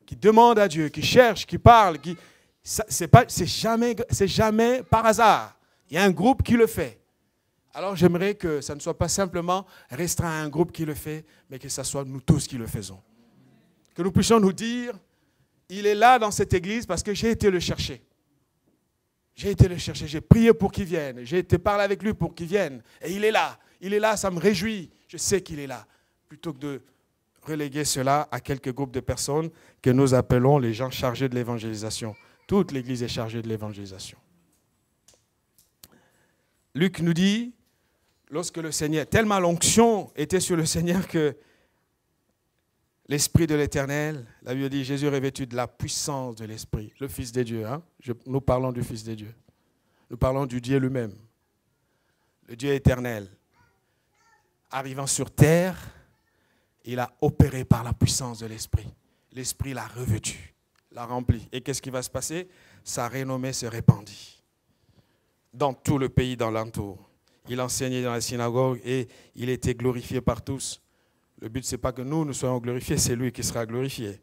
qui demandent à Dieu, qui cherchent, qui parlent. Qui... C'est jamais, jamais par hasard. Il y a un groupe qui le fait. Alors j'aimerais que ça ne soit pas simplement restreint à un groupe qui le fait, mais que ce soit nous tous qui le faisons. Que nous puissions nous dire, il est là dans cette église parce que j'ai été le chercher. J'ai été le chercher, j'ai prié pour qu'il vienne, j'ai été parler avec lui pour qu'il vienne. Et il est là, il est là, ça me réjouit, je sais qu'il est là. Plutôt que de reléguer cela à quelques groupes de personnes que nous appelons les gens chargés de l'évangélisation. Toute l'Église est chargée de l'évangélisation. Luc nous dit, lorsque le Seigneur, tellement l'onction était sur le Seigneur que L'Esprit de l'Éternel, la Bible dit, Jésus revêtu de la puissance de l'Esprit, le Fils des dieux. Hein. nous parlons du Fils des dieux. Nous parlons du Dieu lui-même, le Dieu éternel. Arrivant sur terre, il a opéré par la puissance de l'Esprit. L'Esprit l'a revêtu, l'a rempli. Et qu'est-ce qui va se passer Sa renommée se répandit dans tout le pays dans l'entour. Il enseignait dans la synagogue et il était glorifié par tous. Le but, ce n'est pas que nous, nous soyons glorifiés, c'est lui qui sera glorifié.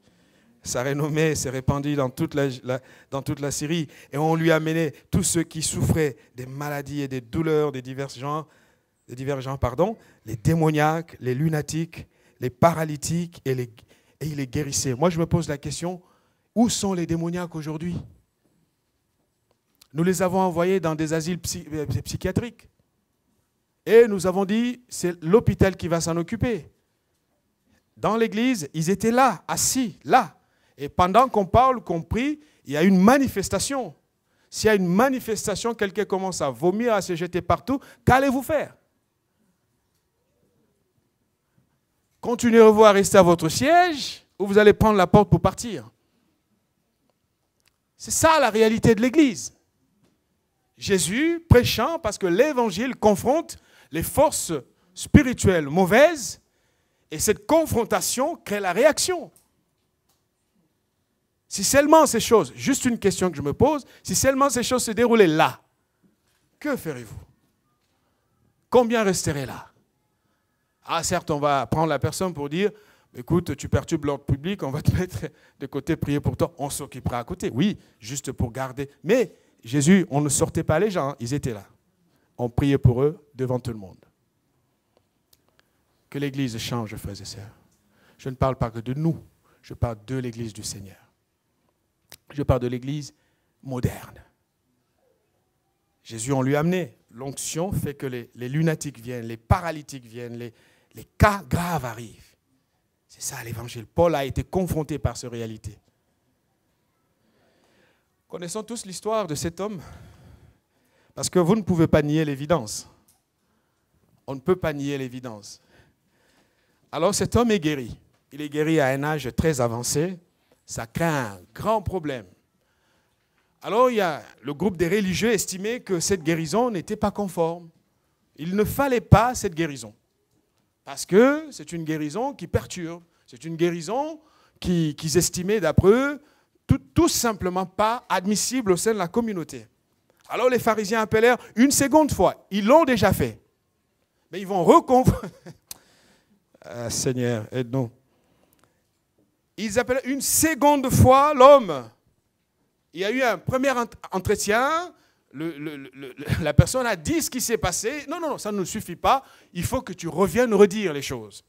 Sa renommée s'est répandue dans toute la, Syrie et on lui a amené tous ceux qui souffraient des maladies et des douleurs des divers gens, pardon, les démoniaques, les lunatiques, les paralytiques et, les, et il les guérissait. Moi, je me pose la question, où sont les démoniaques aujourd'hui Nous les avons envoyés dans des asiles euh, psychiatriques. Et nous avons dit, c'est l'hôpital qui va s'en occuper dans l'église, ils étaient là, assis, là. Et pendant qu'on parle, qu'on prie, il y a une manifestation. S'il y a une manifestation, quelqu'un commence à vomir, à se jeter partout, qu'allez-vous faire Continuez-vous à rester à votre siège ou vous allez prendre la porte pour partir C'est ça la réalité de l'Église. Jésus prêchant parce que l'Évangile confronte les forces spirituelles mauvaises et cette confrontation crée la réaction. Si seulement ces choses, juste une question que je me pose, si seulement ces choses se déroulaient là, que ferez-vous Combien resterez là Ah certes, on va prendre la personne pour dire, écoute, tu perturbes l'ordre public, on va te mettre de côté, prier pour toi, on s'occupera à côté. Oui, juste pour garder. Mais Jésus, on ne sortait pas les gens, hein, ils étaient là. On priait pour eux devant tout le monde que l'Église change, frères et sœurs. Je ne parle pas que de nous, je parle de l'Église du Seigneur. Je parle de l'Église moderne. Jésus, on lui a amené. L'onction fait que les, lunatiques viennent, les paralytiques viennent, les, les cas graves arrivent. C'est ça l'évangile. Paul a été confronté par cette réalité. Connaissons tous l'histoire de cet homme, parce que vous ne pouvez pas nier l'évidence. On ne peut pas nier l'évidence. Alors cet homme est guéri. Il est guéri à un âge très avancé. Ça crée un grand problème. Alors il y le groupe des religieux estimait que cette guérison n'était pas conforme. Il ne fallait pas cette guérison. Parce que c'est une guérison qui perturbe. C'est une guérison qu'ils estimaient, d'après eux, tout, simplement pas admissible au sein de la communauté. Alors les pharisiens appellèrent une seconde fois. Ils l'ont déjà fait. Mais ils vont reconvoquer. Seigneur, aide-nous. Ils appellent une seconde fois l'homme. Il y a eu un premier entretien. la personne a dit ce qui s'est passé. Non, non, non, ça ne suffit pas. Il faut que tu reviennes redire les choses.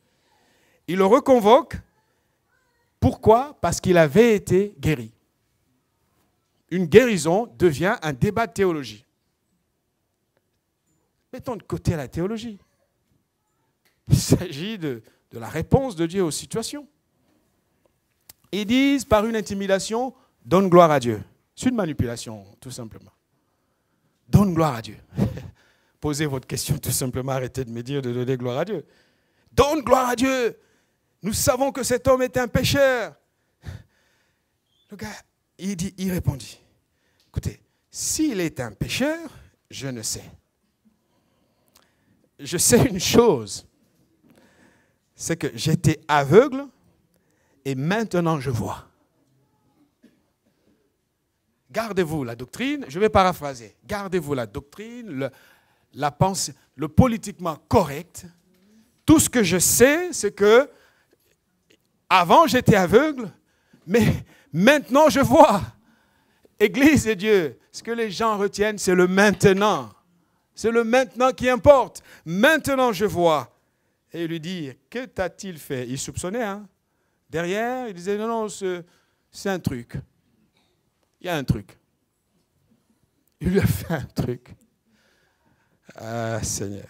Il le reconvoque. Pourquoi Parce qu'il avait été guéri. Une guérison devient un débat de théologie. Mettons de côté la théologie. Il s'agit de, la réponse de Dieu aux situations. Ils disent par une intimidation, donne gloire à Dieu. C'est une manipulation, tout simplement. Donne gloire à Dieu. Posez votre question, tout simplement, arrêtez de me dire de donner gloire à Dieu. Donne gloire à Dieu. Nous savons que cet homme est un pécheur. Le gars, il, il répondit, écoutez, s'il est un pécheur, je ne sais. Je sais une chose, c'est que j'étais aveugle et maintenant je vois. Gardez-vous la doctrine, je vais paraphraser, gardez-vous la doctrine, le, la pensée, le politiquement correct. Tout ce que je sais, c'est que avant j'étais aveugle, mais maintenant je vois. Église et Dieu, ce que les gens retiennent, c'est le maintenant. C'est le maintenant qui importe. Maintenant je vois et lui dire, Que t'a-t-il fait Il soupçonnait. Hein? Derrière, il disait Non, non, c'est un truc. Il y a un truc. Il lui a fait un truc. Ah, Seigneur.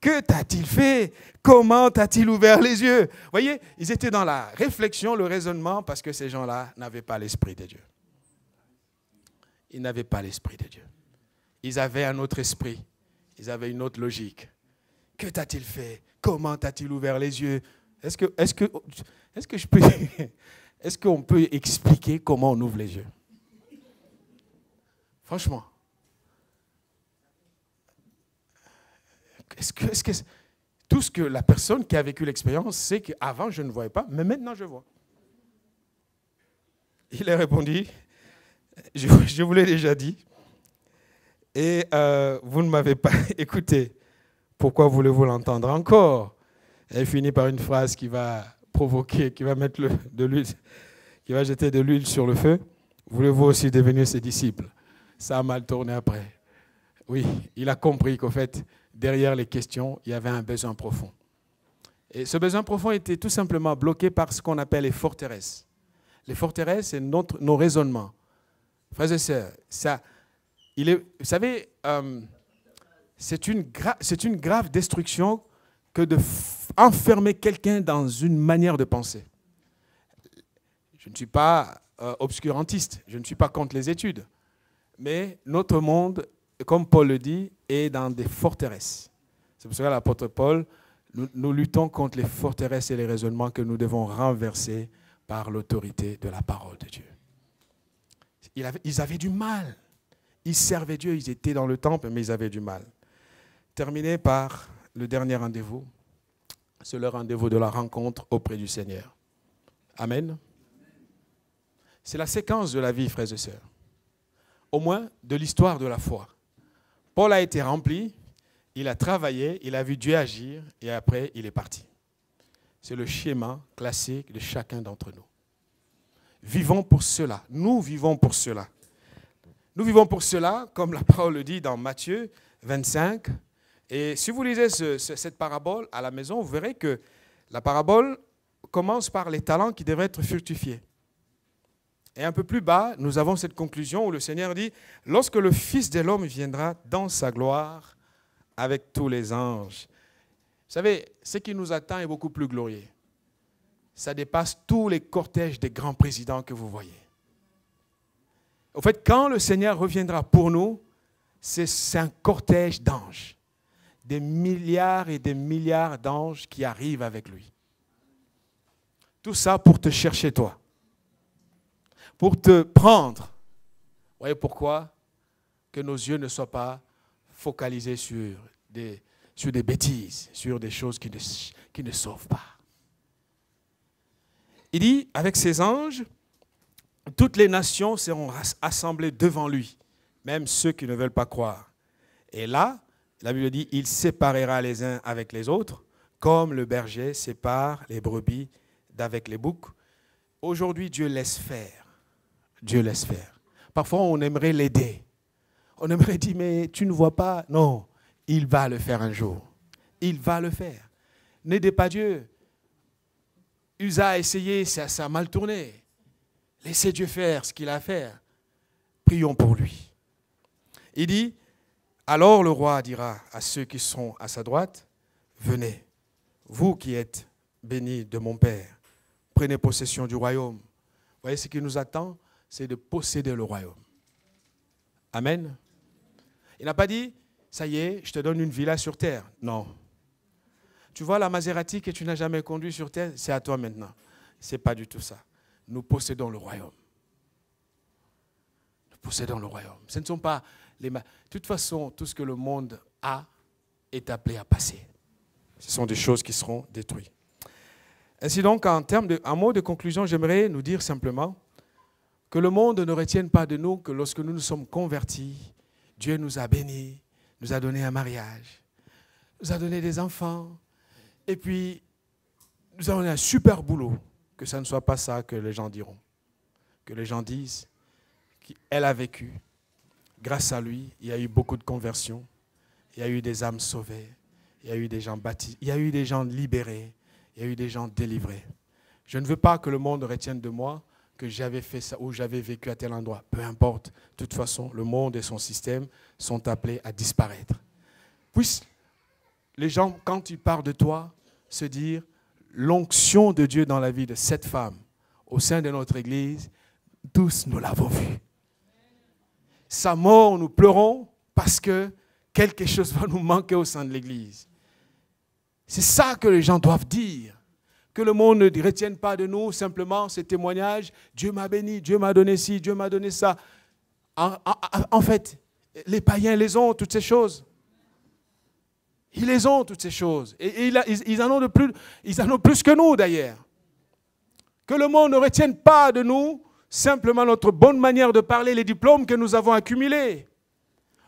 Que t'a-t-il fait Comment t'a-t-il ouvert les yeux Vous voyez, ils étaient dans la réflexion, le raisonnement, parce que ces gens-là n'avaient pas l'Esprit de Dieu. Ils n'avaient pas l'Esprit de Dieu. Ils avaient un autre esprit. Ils avaient une autre logique. Que t'a-t-il fait Comment t'a-t-il ouvert les yeux Est-ce que, est que, est que je peux, est-ce qu'on peut expliquer comment on ouvre les yeux Franchement, ce que, est que, tout ce que la personne qui a vécu l'expérience sait qu'avant je ne voyais pas, mais maintenant je vois. Il a répondu, je, vous l'ai déjà dit, et euh, vous ne m'avez pas écouté pourquoi voulez-vous l'entendre encore Elle finit par une phrase qui va provoquer, qui va mettre de l'huile, qui va jeter de l'huile sur le feu. Voulez-vous aussi devenir ses disciples Ça a mal tourné après. Oui, il a compris qu'au fait, derrière les questions, il y avait un besoin profond. Et ce besoin profond était tout simplement bloqué par ce qu'on appelle les forteresses. Les forteresses, c'est notre, nos raisonnements. Frères et sœurs, ça, il est, vous savez, euh, c'est une, grave destruction que de enfermer quelqu'un dans une manière de penser. Je ne suis pas euh, obscurantiste, je ne suis pas contre les études, mais notre monde, comme Paul le dit, est dans des forteresses. C'est pour cela que l'apôtre Paul, nous, luttons contre les forteresses et les raisonnements que nous devons renverser par l'autorité de la parole de Dieu. ils avaient du mal. Ils servaient Dieu, ils étaient dans le temple, mais ils avaient du mal. Terminé par le dernier rendez-vous. C'est le rendez-vous de la rencontre auprès du Seigneur. Amen. C'est la séquence de la vie, frères et sœurs. Au moins de l'histoire de la foi. Paul a été rempli, il a travaillé, il a vu Dieu agir et après il est parti. C'est le schéma classique de chacun d'entre nous. Vivons pour cela. Nous vivons pour cela. Nous vivons pour cela, comme la parole le dit dans Matthieu 25, et si vous lisez cette parabole à la maison, vous verrez que la parabole commence par les talents qui devraient être fructifiés. Et un peu plus bas, nous avons cette conclusion où le Seigneur dit, lorsque le Fils de l'homme viendra dans sa gloire avec tous les anges. Vous savez, ce qui nous attend est beaucoup plus glorieux. Ça dépasse tous les cortèges des grands présidents que vous voyez. Au fait, quand le Seigneur reviendra pour nous, c'est un cortège d'anges des milliards et des milliards d'anges qui arrivent avec lui. Tout ça pour te chercher toi, pour te prendre. Vous voyez pourquoi que nos yeux ne soient pas focalisés sur des, sur des bêtises, sur des choses qui ne, qui ne sauvent pas. Il dit, avec ses anges, toutes les nations seront assemblées devant lui, même ceux qui ne veulent pas croire. Et là, la Bible dit, il séparera les uns avec les autres, comme le berger sépare les brebis d'avec les boucs. Aujourd'hui, Dieu laisse faire. Dieu laisse faire. Parfois, on aimerait l'aider. On aimerait dire, mais tu ne vois pas. Non, il va le faire un jour. Il va le faire. N'aidez pas Dieu. Usa a essayé, ça, ça a mal tourné. Laissez Dieu faire ce qu'il a à faire. Prions pour lui. Il dit, alors le roi dira à ceux qui sont à sa droite, venez, vous qui êtes bénis de mon Père, prenez possession du royaume. Vous voyez, ce qui nous attend, c'est de posséder le royaume. Amen. Il n'a pas dit, ça y est, je te donne une villa sur terre. Non. Tu vois la Maserati que tu n'as jamais conduite sur terre, c'est à toi maintenant. Ce n'est pas du tout ça. Nous possédons le royaume. Nous possédons le royaume. Ce ne sont pas de toute façon, tout ce que le monde a est appelé à passer. Ce sont des choses qui seront détruites. Ainsi donc, en termes de, mot de conclusion, j'aimerais nous dire simplement que le monde ne retienne pas de nous que lorsque nous nous sommes convertis, Dieu nous a bénis, nous a donné un mariage, nous a donné des enfants, et puis nous avons un super boulot. Que ce ne soit pas ça que les gens diront, que les gens disent qu'elle a vécu, grâce à lui, il y a eu beaucoup de conversions. Il y a eu des âmes sauvées. Il y a eu des gens baptisés, Il y a eu des gens libérés. Il y a eu des gens délivrés. Je ne veux pas que le monde retienne de moi que j'avais fait ça ou j'avais vécu à tel endroit. Peu importe. De toute façon, le monde et son système sont appelés à disparaître. Puissent les gens, quand ils parlent de toi, se dire l'onction de Dieu dans la vie de cette femme au sein de notre Église, tous nous l'avons vue sa mort, nous pleurons parce que quelque chose va nous manquer au sein de l'Église. C'est ça que les gens doivent dire. Que le monde ne retienne pas de nous simplement ces témoignages. Dieu m'a béni, Dieu m'a donné ci, Dieu m'a donné ça. En, fait, les païens les ont, toutes ces choses. Ils les ont, toutes ces choses. Et, en ont de plus, ils en ont plus que nous, d'ailleurs. Que le monde ne retienne pas de nous simplement notre bonne manière de parler, les diplômes que nous avons accumulés,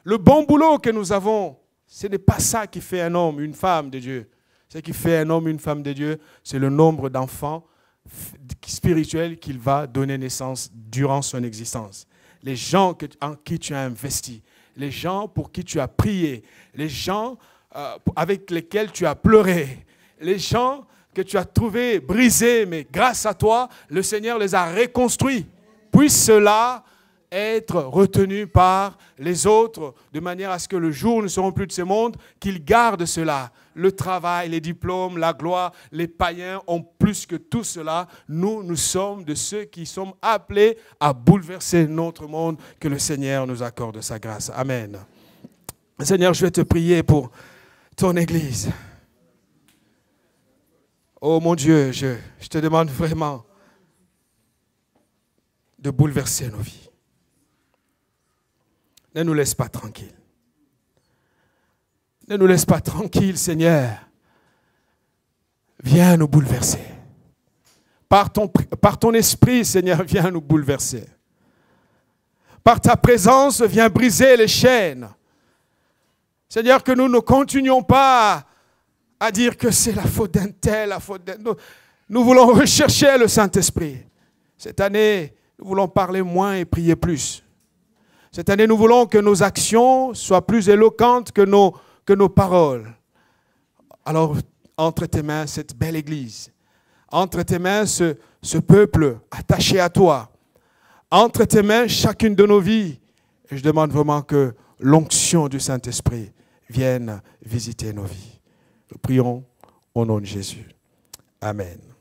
le bon boulot que nous avons. Ce n'est pas ça qui fait un homme, une femme de Dieu. Ce qui fait un homme, une femme de Dieu, c'est le nombre d'enfants spirituels qu'il va donner naissance durant son existence. Les gens en qui tu as investi, les gens pour qui tu as prié, les gens euh, avec lesquels tu as pleuré, les gens que tu as trouvés brisés, mais grâce à toi, le Seigneur les a reconstruits puisse cela être retenu par les autres, de manière à ce que le jour nous ne serons plus de ce monde, qu'ils gardent cela. Le travail, les diplômes, la gloire, les païens ont plus que tout cela. Nous, nous sommes de ceux qui sommes appelés à bouleverser notre monde. Que le Seigneur nous accorde sa grâce. Amen. Seigneur, je vais te prier pour ton Église. Oh mon Dieu, je, je te demande vraiment de bouleverser nos vies. Ne nous laisse pas tranquilles. Ne nous laisse pas tranquilles, Seigneur. Viens nous bouleverser. Par ton, par ton esprit, Seigneur, viens nous bouleverser. Par ta présence, viens briser les chaînes. Seigneur, que nous ne continuions pas à dire que c'est la faute d'un tel, la faute d'un autre. Nous voulons rechercher le Saint-Esprit. Cette année, nous voulons parler moins et prier plus. Cette année, nous voulons que nos actions soient plus éloquentes que nos, que nos paroles. Alors, entre tes mains, cette belle Église. Entre tes mains, ce, ce peuple attaché à toi. Entre tes mains, chacune de nos vies. Et je demande vraiment que l'onction du Saint-Esprit vienne visiter nos vies. Nous prions au nom de Jésus. Amen.